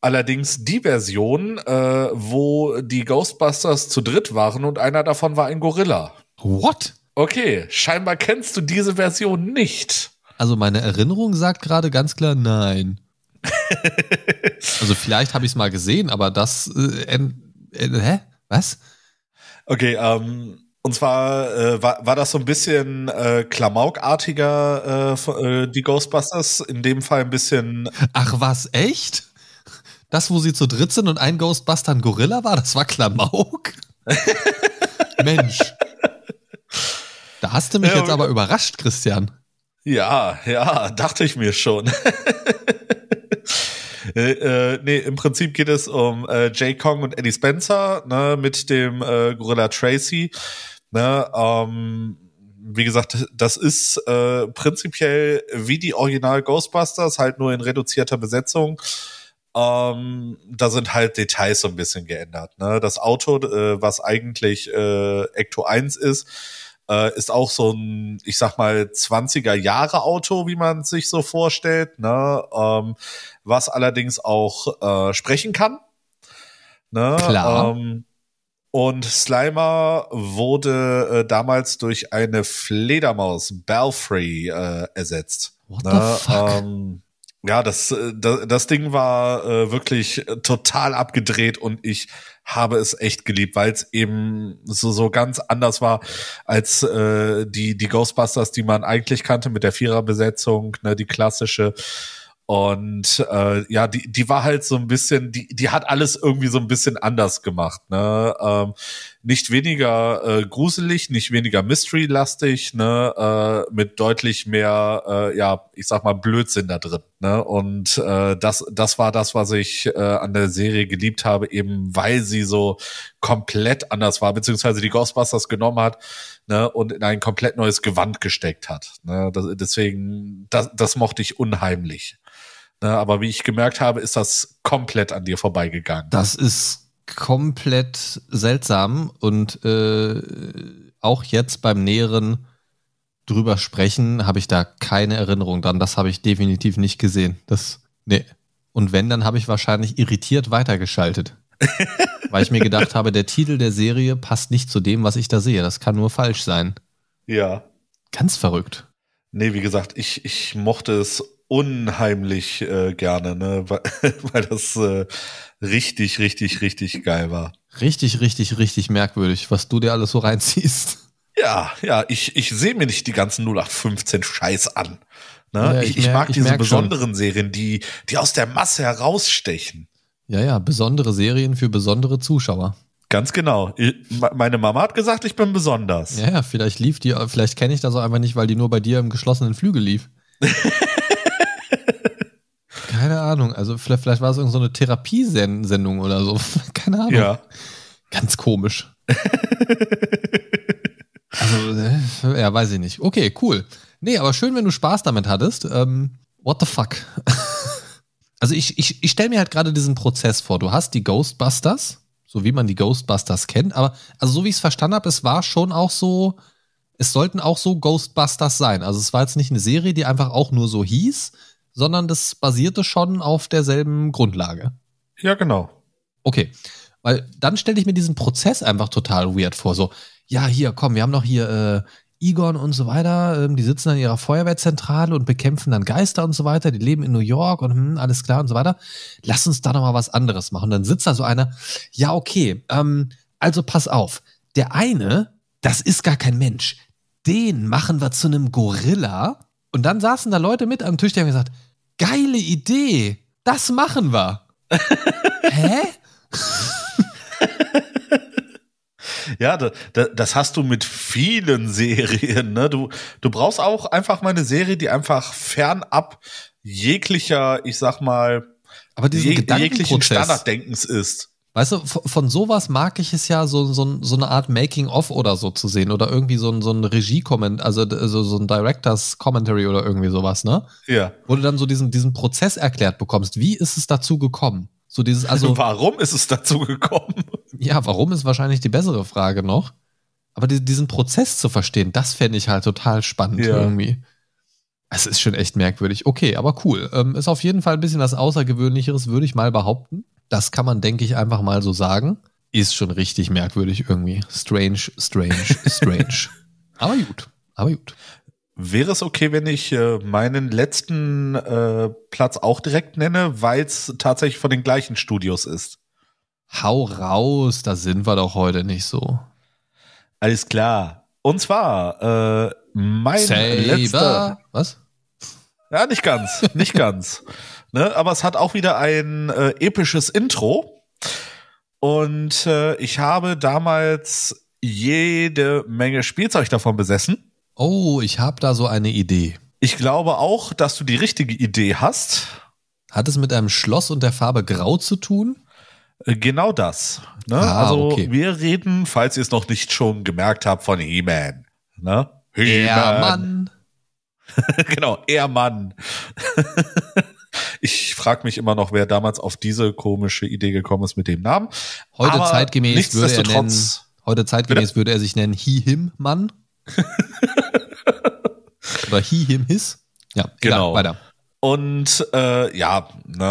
Allerdings die Version, äh, wo die Ghostbusters zu dritt waren und einer davon war ein Gorilla. What? Okay, scheinbar kennst du diese Version nicht. Also meine Erinnerung sagt gerade ganz klar nein. <laughs> also vielleicht habe ich es mal gesehen, aber das äh, äh, hä? Was? Okay, ähm, und zwar äh, war, war das so ein bisschen äh, Klamaukartiger, äh, äh, die Ghostbusters. In dem Fall ein bisschen. Ach was, echt? Das, wo sie zu dritt sind und ein Ghostbuster ein Gorilla war, das war Klamauk? <laughs> Mensch. Da hast du mich ja, jetzt aber überrascht, Christian. Ja, ja, dachte ich mir schon. <laughs> Äh, äh, nee, im Prinzip geht es um äh, Jay Kong und Eddie Spencer ne, mit dem äh, Gorilla Tracy. Ne, ähm, wie gesagt, das ist äh, prinzipiell wie die Original Ghostbusters, halt nur in reduzierter Besetzung. Ähm, da sind halt Details so ein bisschen geändert. Ne? Das Auto, äh, was eigentlich äh, Ecto 1 ist, äh, ist auch so ein, ich sag mal, 20er Jahre Auto, wie man sich so vorstellt, ne? Ähm, was allerdings auch äh, sprechen kann. Ne? Klar. Ähm, und Slimer wurde äh, damals durch eine Fledermaus, Belfry, äh, ersetzt. What Na, the fuck? Ähm, ja, das, äh, das, das Ding war äh, wirklich total abgedreht und ich habe es echt geliebt, weil es eben so, so ganz anders war als äh, die, die Ghostbusters, die man eigentlich kannte mit der Viererbesetzung, ne, die klassische. Und äh, ja, die, die war halt so ein bisschen, die, die hat alles irgendwie so ein bisschen anders gemacht. Ne? Ähm, nicht weniger äh, gruselig, nicht weniger mystery-lastig, ne? äh, mit deutlich mehr, äh, ja, ich sag mal, Blödsinn da drin. Ne? Und äh, das, das war das, was ich äh, an der Serie geliebt habe, eben weil sie so komplett anders war, beziehungsweise die Ghostbusters genommen hat ne? und in ein komplett neues Gewand gesteckt hat. Ne? Das, deswegen, das, das mochte ich unheimlich. Ne, aber wie ich gemerkt habe, ist das komplett an dir vorbeigegangen. Das ist komplett seltsam und äh, auch jetzt beim näheren drüber sprechen, habe ich da keine Erinnerung dran. Das habe ich definitiv nicht gesehen. Das, nee. Und wenn, dann habe ich wahrscheinlich irritiert weitergeschaltet. <laughs> weil ich mir gedacht habe, der Titel der Serie passt nicht zu dem, was ich da sehe. Das kann nur falsch sein. Ja. Ganz verrückt. Nee, wie gesagt, ich, ich mochte es unheimlich äh, gerne, ne? <laughs> weil, weil das äh, richtig, richtig, richtig geil war. Richtig, richtig, richtig merkwürdig, was du dir alles so reinziehst. Ja, ja, ich, ich sehe mir nicht die ganzen 0815 Scheiß an. Ne? Ja, ich, ich, ich, mag ich diese besonderen schon. Serien, die, die aus der Masse herausstechen. Ja, ja, besondere Serien für besondere Zuschauer. Ganz genau. Meine Mama hat gesagt, ich bin besonders. Ja, ja vielleicht lief die, vielleicht kenne ich das auch einfach nicht, weil die nur bei dir im geschlossenen Flügel lief. <laughs> <laughs> Keine Ahnung. Also vielleicht, vielleicht war es irgendeine so eine Therapiesendung oder so. <laughs> Keine Ahnung. Ja. Ganz komisch. <laughs> also, äh, ja, weiß ich nicht. Okay, cool. Nee, aber schön, wenn du Spaß damit hattest. Ähm, what the fuck? also ich, ich, ich stelle mir halt gerade diesen Prozess vor. Du hast die Ghostbusters, so wie man die Ghostbusters kennt, aber also so wie ich es verstanden habe, es war schon auch so, es sollten auch so Ghostbusters sein. Also es war jetzt nicht eine Serie, die einfach auch nur so hieß, sondern das basierte schon auf derselben Grundlage. Ja, genau. Okay. Weil dann stelle ich mir diesen Prozess einfach total weird vor. So, ja, hier, komm, wir haben noch hier äh, Egon und so weiter. Ähm, die sitzen an ihrer Feuerwehrzentrale und bekämpfen dann Geister und so weiter. Die leben in New York und hm, alles klar und so weiter. Lass uns da nochmal was anderes machen. dann sitzt da so einer, ja, okay, ähm, also pass auf. Der eine, das ist gar kein Mensch. Den machen wir zu einem Gorilla. Und dann saßen da Leute mit am Tisch, die haben gesagt, geile Idee. Das machen wir. <laughs> Hä? ja, da, da, das hast du mit vielen <laughs> Serien. Ne? Du, du brauchst auch einfach mal eine Serie, die einfach fernab jeglicher, ich sag mal, aber diesen jeg jeglichen Standarddenkens ist. Weißt du, von, sowas mag ich es ja, so, so, so eine Art Making-of oder so zu sehen oder irgendwie so ein, so ein Regie-Comment, also so, also so ein Directors-Commentary oder irgendwie sowas, ne? Ja. Wo du dann so diesen, diesen Prozess erklärt bekommst. Wie ist es dazu gekommen? So dieses, also. <laughs> warum ist es dazu gekommen? Ja, warum ist wahrscheinlich die bessere Frage noch. Aber die, diesen Prozess zu verstehen, das fände ich halt total spannend ja. irgendwie. Es ist schon echt merkwürdig. Okay, aber cool. Ähm, ist auf jeden Fall ein bisschen was Außergewöhnlicheres, würde ich mal behaupten. Das kann man, denke ich, einfach mal so sagen. Ist schon richtig merkwürdig irgendwie. Strange, strange, <laughs> strange. aber gut, aber gut. Wäre es okay, wenn ich äh, meinen letzten äh, Platz auch direkt nenne, weil es tatsächlich von den gleichen Studios ist? Hau raus, da sind wir doch heute nicht so. Alles klar. Und zwar äh, mein Saber. letzter. Was? Ja, nicht ganz, nicht <laughs> ganz. Ne? Aber es hat auch wieder ein äh, episches Intro. Und äh, ich habe damals jede Menge Spielzeug davon besessen. Oh, ich habe da so eine Idee. Ich glaube auch, dass du die richtige Idee hast. Hat es mit einem Schloss und der Farbe Grau zu tun? Äh, genau das. Ne? Ah, also okay. wir reden, falls ihr es noch nicht schon gemerkt habt, von He-Man. Ne? He-Man. Mann. <laughs> genau, er Mann. <laughs> Ich frage mich immer noch, wer damals auf diese komische Idee gekommen ist mit dem Namen. Heute Aber zeitgemäß würde er nennen, heute zeitgemäß würde er sich nennen He Him Mann. <laughs> Oder He Him His. Ja, genau. Egal, weiter. Und äh, ja, ne,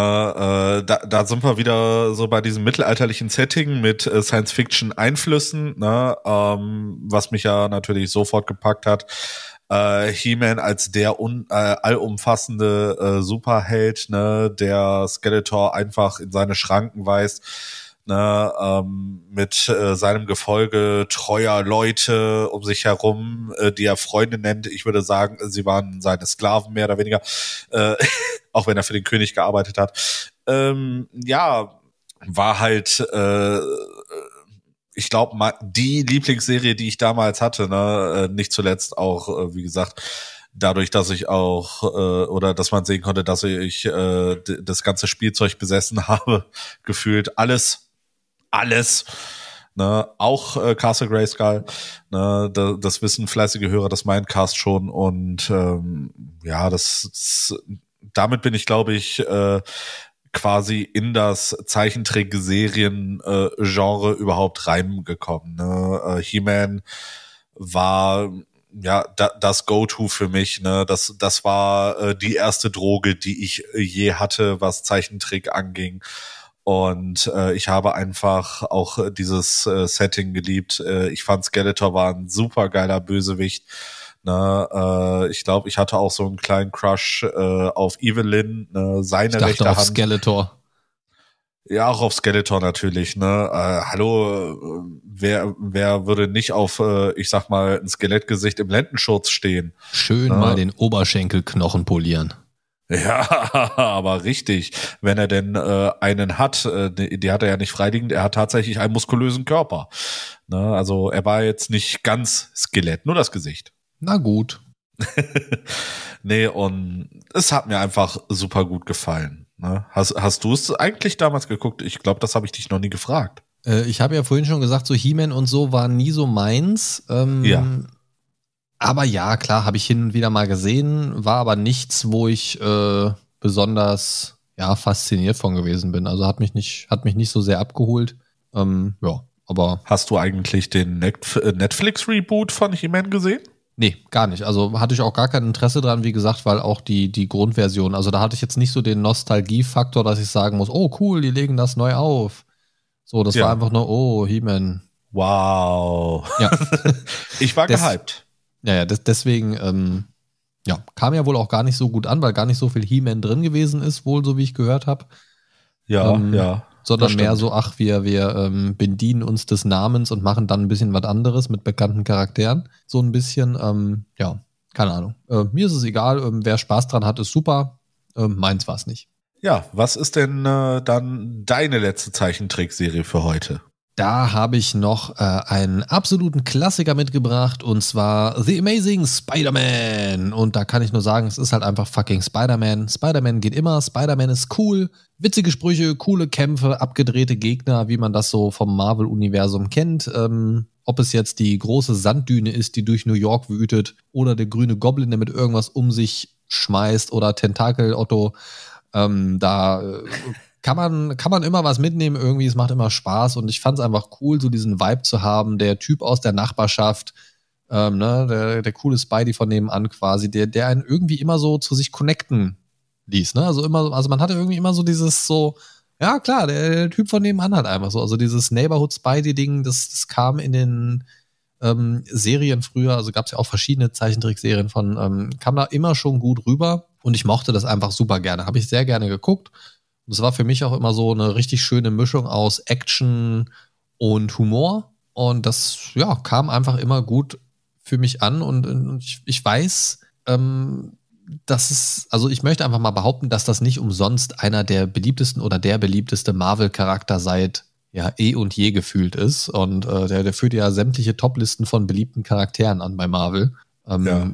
äh, da, da sind wir wieder so bei diesem mittelalterlichen Setting mit äh, Science-Fiction-Einflüssen, ne, ähm, was mich ja natürlich sofort gepackt hat äh, He-Man als der un, äh, allumfassende äh, Superheld, ne, der Skeletor einfach in seine Schranken weist, ne, ähm, mit äh, seinem Gefolge treuer Leute um sich herum, äh, die er Freunde nennt. Ich würde sagen, sie waren seine Sklaven mehr oder weniger, äh, <laughs> auch wenn er für den König gearbeitet hat. Ähm, ja, war halt äh, ich glaube, die Lieblingsserie, die ich damals hatte, ne, äh, nicht zuletzt auch, äh, wie gesagt, dadurch, dass ich auch äh, oder dass man sehen konnte, dass ich äh, das ganze Spielzeug besessen <laughs> habe, gefühlt alles, alles. Ne, auch äh, Castle Grayskull, ne, da, das wissen fleißige Hörer, das mein Cast schon und ähm, ja, das, das damit bin ich, glaube ich, äh, quasi in das Zeichentrickserien-Genre überhaupt reingekommen. Ne? Äh, He-Man war ja da, das Go-to für mich. Ne? Das, das war äh, die erste Droge, die ich äh, je hatte, was Zeichentrick anging. Und äh, ich habe einfach auch äh, dieses äh, Setting geliebt. Äh, ich fand Skeletor war ein super geiler Bösewicht. Ne, äh, ich glaube, ich hatte auch so einen kleinen Crush äh, auf Evelyn, ne, seine ich dachte rechte auf Hand. Skeletor. Ja, auch auf Skeletor natürlich, ne? Äh, hallo, äh, wer, wer würde nicht auf, äh, ich sag mal, ein Skelettgesicht im Lendenschurz stehen? Schön ne? mal den Oberschenkelknochen polieren. Ja, <laughs> aber richtig. Wenn er denn äh, einen hat, äh, die, die hat er ja nicht freiliegend, er hat tatsächlich einen muskulösen Körper. Ne? Also er war jetzt nicht ganz Skelett, nur das Gesicht na gut. <laughs> nee, und es hat mir einfach super gut gefallen. Ne? Hast, hast du es eigentlich damals geguckt? Ich glaube, das habe ich dich noch nie gefragt. Äh, ich habe ja vorhin schon gesagt, so He-Man und so war nie so meins. Ähm, ja. Aber ja, klar, habe ich hin und wieder mal gesehen, war aber nichts, wo ich äh, besonders ja, fasziniert von gewesen bin. Also hat mich nicht, hat mich nicht so sehr abgeholt. Ähm, ja, aber. Hast du eigentlich den äh, Netflix-Reboot von He-Man gesehen? Nee, gar nicht. Also hatte ich auch gar kein Interesse dran, wie gesagt, weil auch die, die Grundversion, also da hatte ich jetzt nicht so den Nostalgiefaktor, dass ich sagen muss, oh cool, die legen das neu auf. So, das ja. war einfach nur, oh, He-Man. Wow. Ja. <laughs> ich war Des, gehypt. Ja, ja, deswegen, ähm, ja, kam ja wohl auch gar nicht so gut an, weil gar nicht so viel He-Man drin gewesen ist, wohl, so wie ich gehört habe. Ja, ähm, ja sondern mehr so, ach, wir, wir ähm, bedienen uns des Namens und machen dann ein bisschen was anderes mit bekannten Charakteren. So ein bisschen, ähm, ja, keine Ahnung. Äh, mir ist es egal, ähm, wer Spaß dran hat, ist super. Ähm, meins war es nicht. Ja, was ist denn äh, dann deine letzte Zeichentrickserie für heute? Da habe ich noch äh, einen absoluten Klassiker mitgebracht und zwar The Amazing Spider-Man. Und da kann ich nur sagen, es ist halt einfach fucking Spider-Man. Spider-Man geht immer, Spider-Man ist cool. Witzige Sprüche, coole Kämpfe, abgedrehte Gegner, wie man das so vom Marvel-Universum kennt. Ähm, ob es jetzt die große Sanddüne ist, die durch New York wütet, oder der grüne Goblin, der mit irgendwas um sich schmeißt, oder Tentakel-Otto. Ähm, da. Äh, kann man, kann man immer was mitnehmen irgendwie. Es macht immer Spaß und ich fand es einfach cool, so diesen Vibe zu haben. Der Typ aus der Nachbarschaft, ähm, ne, der, der coole Spidey von nebenan quasi, der, der einen irgendwie immer so zu sich connecten ließ. Ne? Also immer, also man hatte irgendwie immer so dieses so, ja klar, der, der Typ von nebenan hat einfach so. Also dieses Neighborhood Spidey-Ding, das, das kam in den ähm, Serien früher, also gab es ja auch verschiedene Zeichentrickserien von, ähm, kam da immer schon gut rüber und ich mochte das einfach super gerne. Habe ich sehr gerne geguckt. Und es war für mich auch immer so eine richtig schöne Mischung aus Action und Humor. Und das ja, kam einfach immer gut für mich an. Und, und ich, ich, weiß, ähm, dass es, also ich möchte einfach mal behaupten, dass das nicht umsonst einer der beliebtesten oder der beliebteste Marvel-Charakter seit ja eh und je gefühlt ist. Und äh, der, der führt ja sämtliche Top-Listen von beliebten Charakteren an bei Marvel. Ähm, ja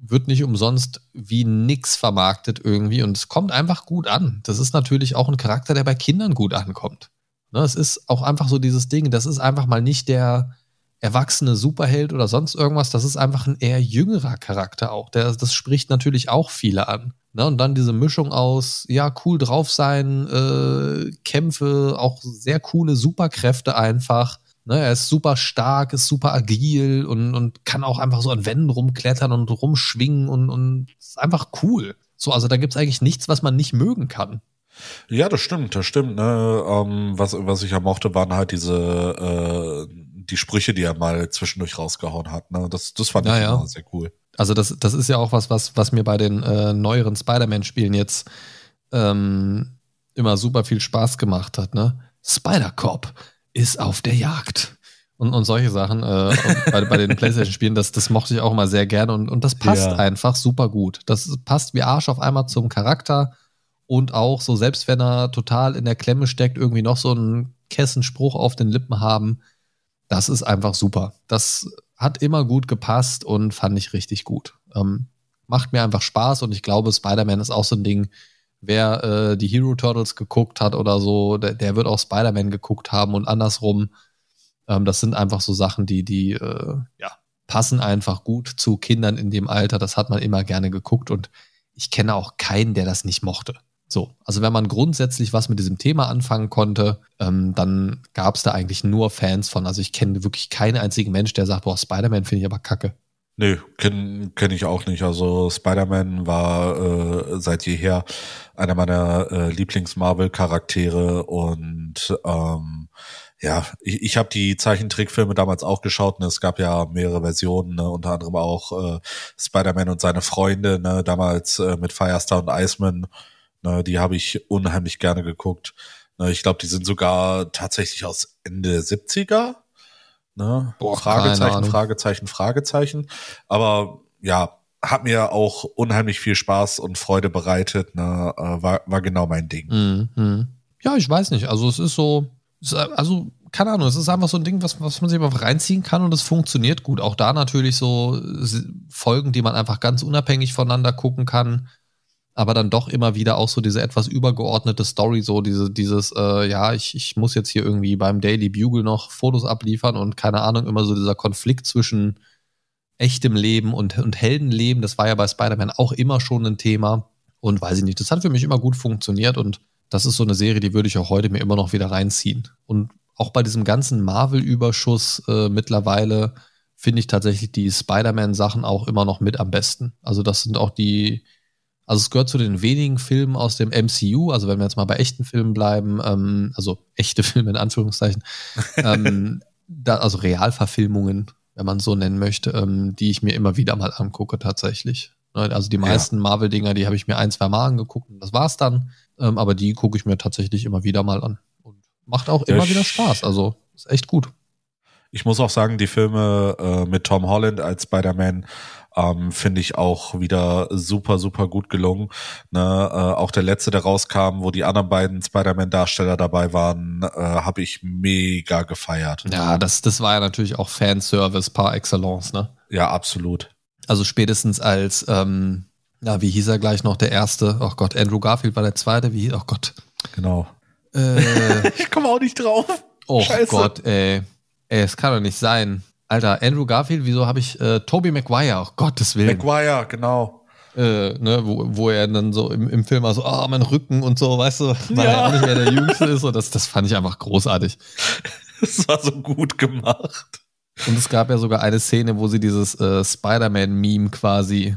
wird nicht umsonst wie nix vermarktet irgendwie und es kommt einfach gut an. Das ist natürlich auch ein Charakter, der bei Kindern gut ankommt. Ne, es ist auch einfach so dieses Ding, das ist einfach mal nicht der erwachsene Superheld oder sonst irgendwas, das ist einfach ein eher jüngerer Charakter auch. Der, das spricht natürlich auch viele an. Ne, und dann diese Mischung aus, ja, cool drauf sein, äh, Kämpfe, auch sehr coole Superkräfte einfach Ne, er ist super stark, ist super agil und, und kann auch einfach so an Wänden rumklettern und rumschwingen und, und ist einfach cool. So, also da gibt es eigentlich nichts, was man nicht mögen kann. Ja, das stimmt, das stimmt. Ne? Ähm, was, was ich ja mochte, waren halt diese äh, die Sprüche, die er mal zwischendurch rausgehauen hat. Ne? Das, das fand ja, ich immer sehr cool. Also das, das ist ja auch was, was, was mir bei den äh, neueren Spider-Man-Spielen jetzt ähm, immer super viel Spaß gemacht hat. Ne? Spider-Cop ist auf der Jagd. Und, und solche Sachen äh, bei, bei, den Playstation-Spielen, das, das mochte ich auch immer sehr gerne und, und das passt ja. einfach super gut. Das passt wie Arsch auf einmal zum Charakter und auch so, selbst wenn er total in der Klemme steckt, irgendwie noch so einen Kessenspruch auf den Lippen haben. Das ist einfach super. Das hat immer gut gepasst und fand ich richtig gut. Ähm, macht mir einfach Spaß und ich glaube, Spider-Man ist auch so ein Ding, Wer äh, die Hero Turtles geguckt hat oder so, der, der wird auch Spider-Man geguckt haben und andersrum. Ähm, das sind einfach so Sachen, die, die äh, ja, passen einfach gut zu Kindern in dem Alter. Das hat man immer gerne geguckt und ich kenne auch keinen, der das nicht mochte. So, also wenn man grundsätzlich was mit diesem Thema anfangen konnte, ähm, dann gab es da eigentlich nur Fans von. Also ich kenne wirklich keinen einzigen Mensch, der sagt, boah, Spider-Man finde ich aber kacke. Nee, kenne kenn ich auch nicht. Also Spider-Man war äh, seit jeher einer meiner äh, Lieblings-Marvel-Charaktere und ähm, ja, ich, ich habe die Zeichentrickfilme damals auch geschaut. Ne? Es gab ja mehrere Versionen, ne? unter anderem auch äh, Spider-Man und seine Freunde, ne? damals äh, mit Firestar und Iceman. Ne? Die habe ich unheimlich gerne geguckt. Ne? Ich glaube, die sind sogar tatsächlich aus Ende 70er Ne? Boah, Fragezeichen, Fragezeichen, Fragezeichen. Aber ja, hat mir auch unheimlich viel Spaß und Freude bereitet. Ne? Äh, war, war genau mein Ding. Mhm, mhm. Ja, ich weiß nicht. Also es ist so, also keine Ahnung, es ist einfach so ein Ding, was, was man sich einfach reinziehen kann und es funktioniert gut. Auch da natürlich so äh, Folgen, die man einfach ganz unabhängig voneinander gucken kann aber dann doch immer wieder auch so diese etwas übergeordnete Story, so diese, dieses, äh, ja, ich, ich muss jetzt hier irgendwie beim Daily Bugle noch Fotos abliefern und keine Ahnung, immer so dieser Konflikt zwischen echtem Leben und, und Heldenleben, das war ja bei Spider-Man auch immer schon ein Thema und weiß ich nicht, das hat für mich immer gut funktioniert und das ist so eine Serie, die würde ich auch heute mir immer noch wieder reinziehen. Und auch bei diesem ganzen Marvel-Überschuss äh, mittlerweile finde ich tatsächlich die Spider-Man-Sachen auch immer noch mit am besten. Also das sind auch die, also es gehört zu den wenigen Filmen aus dem MCU, also wenn wir jetzt mal bei echten Filmen bleiben, ähm, also echte <laughs> Filme in Anführungszeichen, ähm, <laughs> da, also Realverfilmungen, wenn man so nennen möchte, ähm, die ich mir immer wieder mal angucke tatsächlich. Ne, also die meisten ja. Marvel-Dinger, die habe ich mir ein, zwei Mal angeguckt und das war's dann. Ähm, aber die gucke ich mir tatsächlich immer wieder mal an. Und macht auch immer ich, wieder Spaß. Also ist echt gut. Ich muss auch sagen, die Filme äh, mit Tom Holland als Spider-Man ähm, finde ich auch wieder super, super gut gelungen. Ne? Äh, auch der letzte, der rauskam, wo die anderen beiden Spider-Man-Darsteller dabei waren, äh, habe ich mega gefeiert. Ja, das, das war ja natürlich auch Fanservice par excellence, ne? Ja, absolut. Also spätestens als, ähm, na, wie hieß er gleich noch, der erste? Oh Gott, Andrew Garfield war der zweite, wie, oh Gott. Genau. Äh, <laughs> ich komme auch nicht drauf. Oh Scheiße. Gott, ey. ey. Es kann doch nicht sein. Alter, Andrew Garfield, wieso habe ich äh, Toby Maguire, oh Gottes Willen. Maguire, genau. Äh, ne, wo, wo er dann so im, im Film war, so, ah, oh, mein Rücken und so, weißt du, weil ja. er auch nicht mehr der Jüngste ist. Und das, das fand ich einfach großartig. <laughs> Das war so gut gemacht. Und es gab ja sogar eine Szene, wo sie dieses äh, Spider-Man-Meme quasi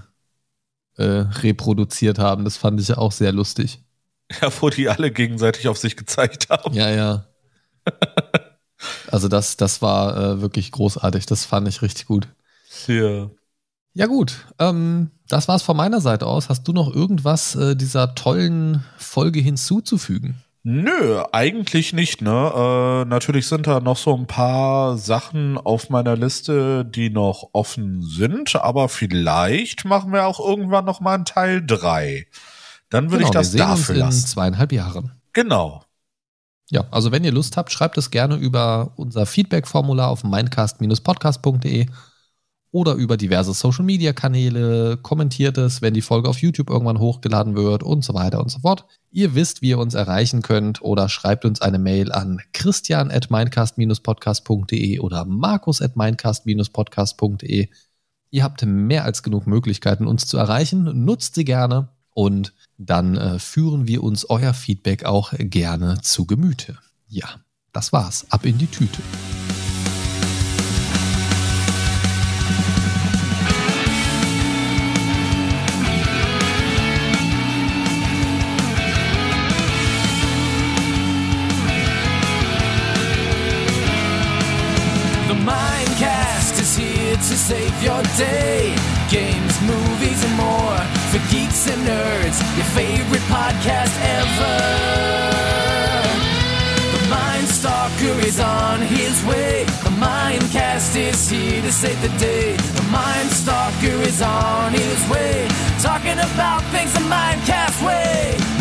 äh, reproduziert haben. Das fand ich ja auch sehr lustig. Ja, wo die alle gegenseitig auf sich gezeigt haben. Ja, ja. <laughs> Also das, das war äh, wirklich großartig. Das fand ich richtig gut. Ja. Ja gut, ähm, das war's von meiner Seite aus. Hast du noch irgendwas äh, dieser tollen Folge hinzuzufügen? Nö, eigentlich nicht. Ne, äh, natürlich sind da noch so ein paar Sachen auf meiner Liste, die noch offen sind. Aber vielleicht machen wir auch irgendwann noch mal einen Teil 3. Dann würde genau, ich das wir sehen dafür uns in lassen. Zweieinhalb Jahren. Genau. Ja, also wenn ihr Lust habt, schreibt es gerne über unser Feedback-Formular auf mindcast-podcast.de oder über diverse Social-Media-Kanäle, kommentiert es, wenn die Folge auf YouTube irgendwann hochgeladen wird und so weiter und so fort. Ihr wisst, wie ihr uns erreichen könnt oder schreibt uns eine Mail an christian.mindcast-podcast.de oder markus.mindcast-podcast.de. Ihr habt mehr als genug Möglichkeiten, uns zu erreichen. Nutzt sie gerne und dann äh, führen wir uns euer Feedback auch gerne zu Gemüte. Ja, das war's. Ab in die Tüte. The Mindcast is here to save your day. Games, movies. Geeks and Nerds, your favorite podcast ever. The Mind Stalker is on his way. The Mindcast is here to save the day. The Mind Stalker is on his way. Talking about things the Mindcast way.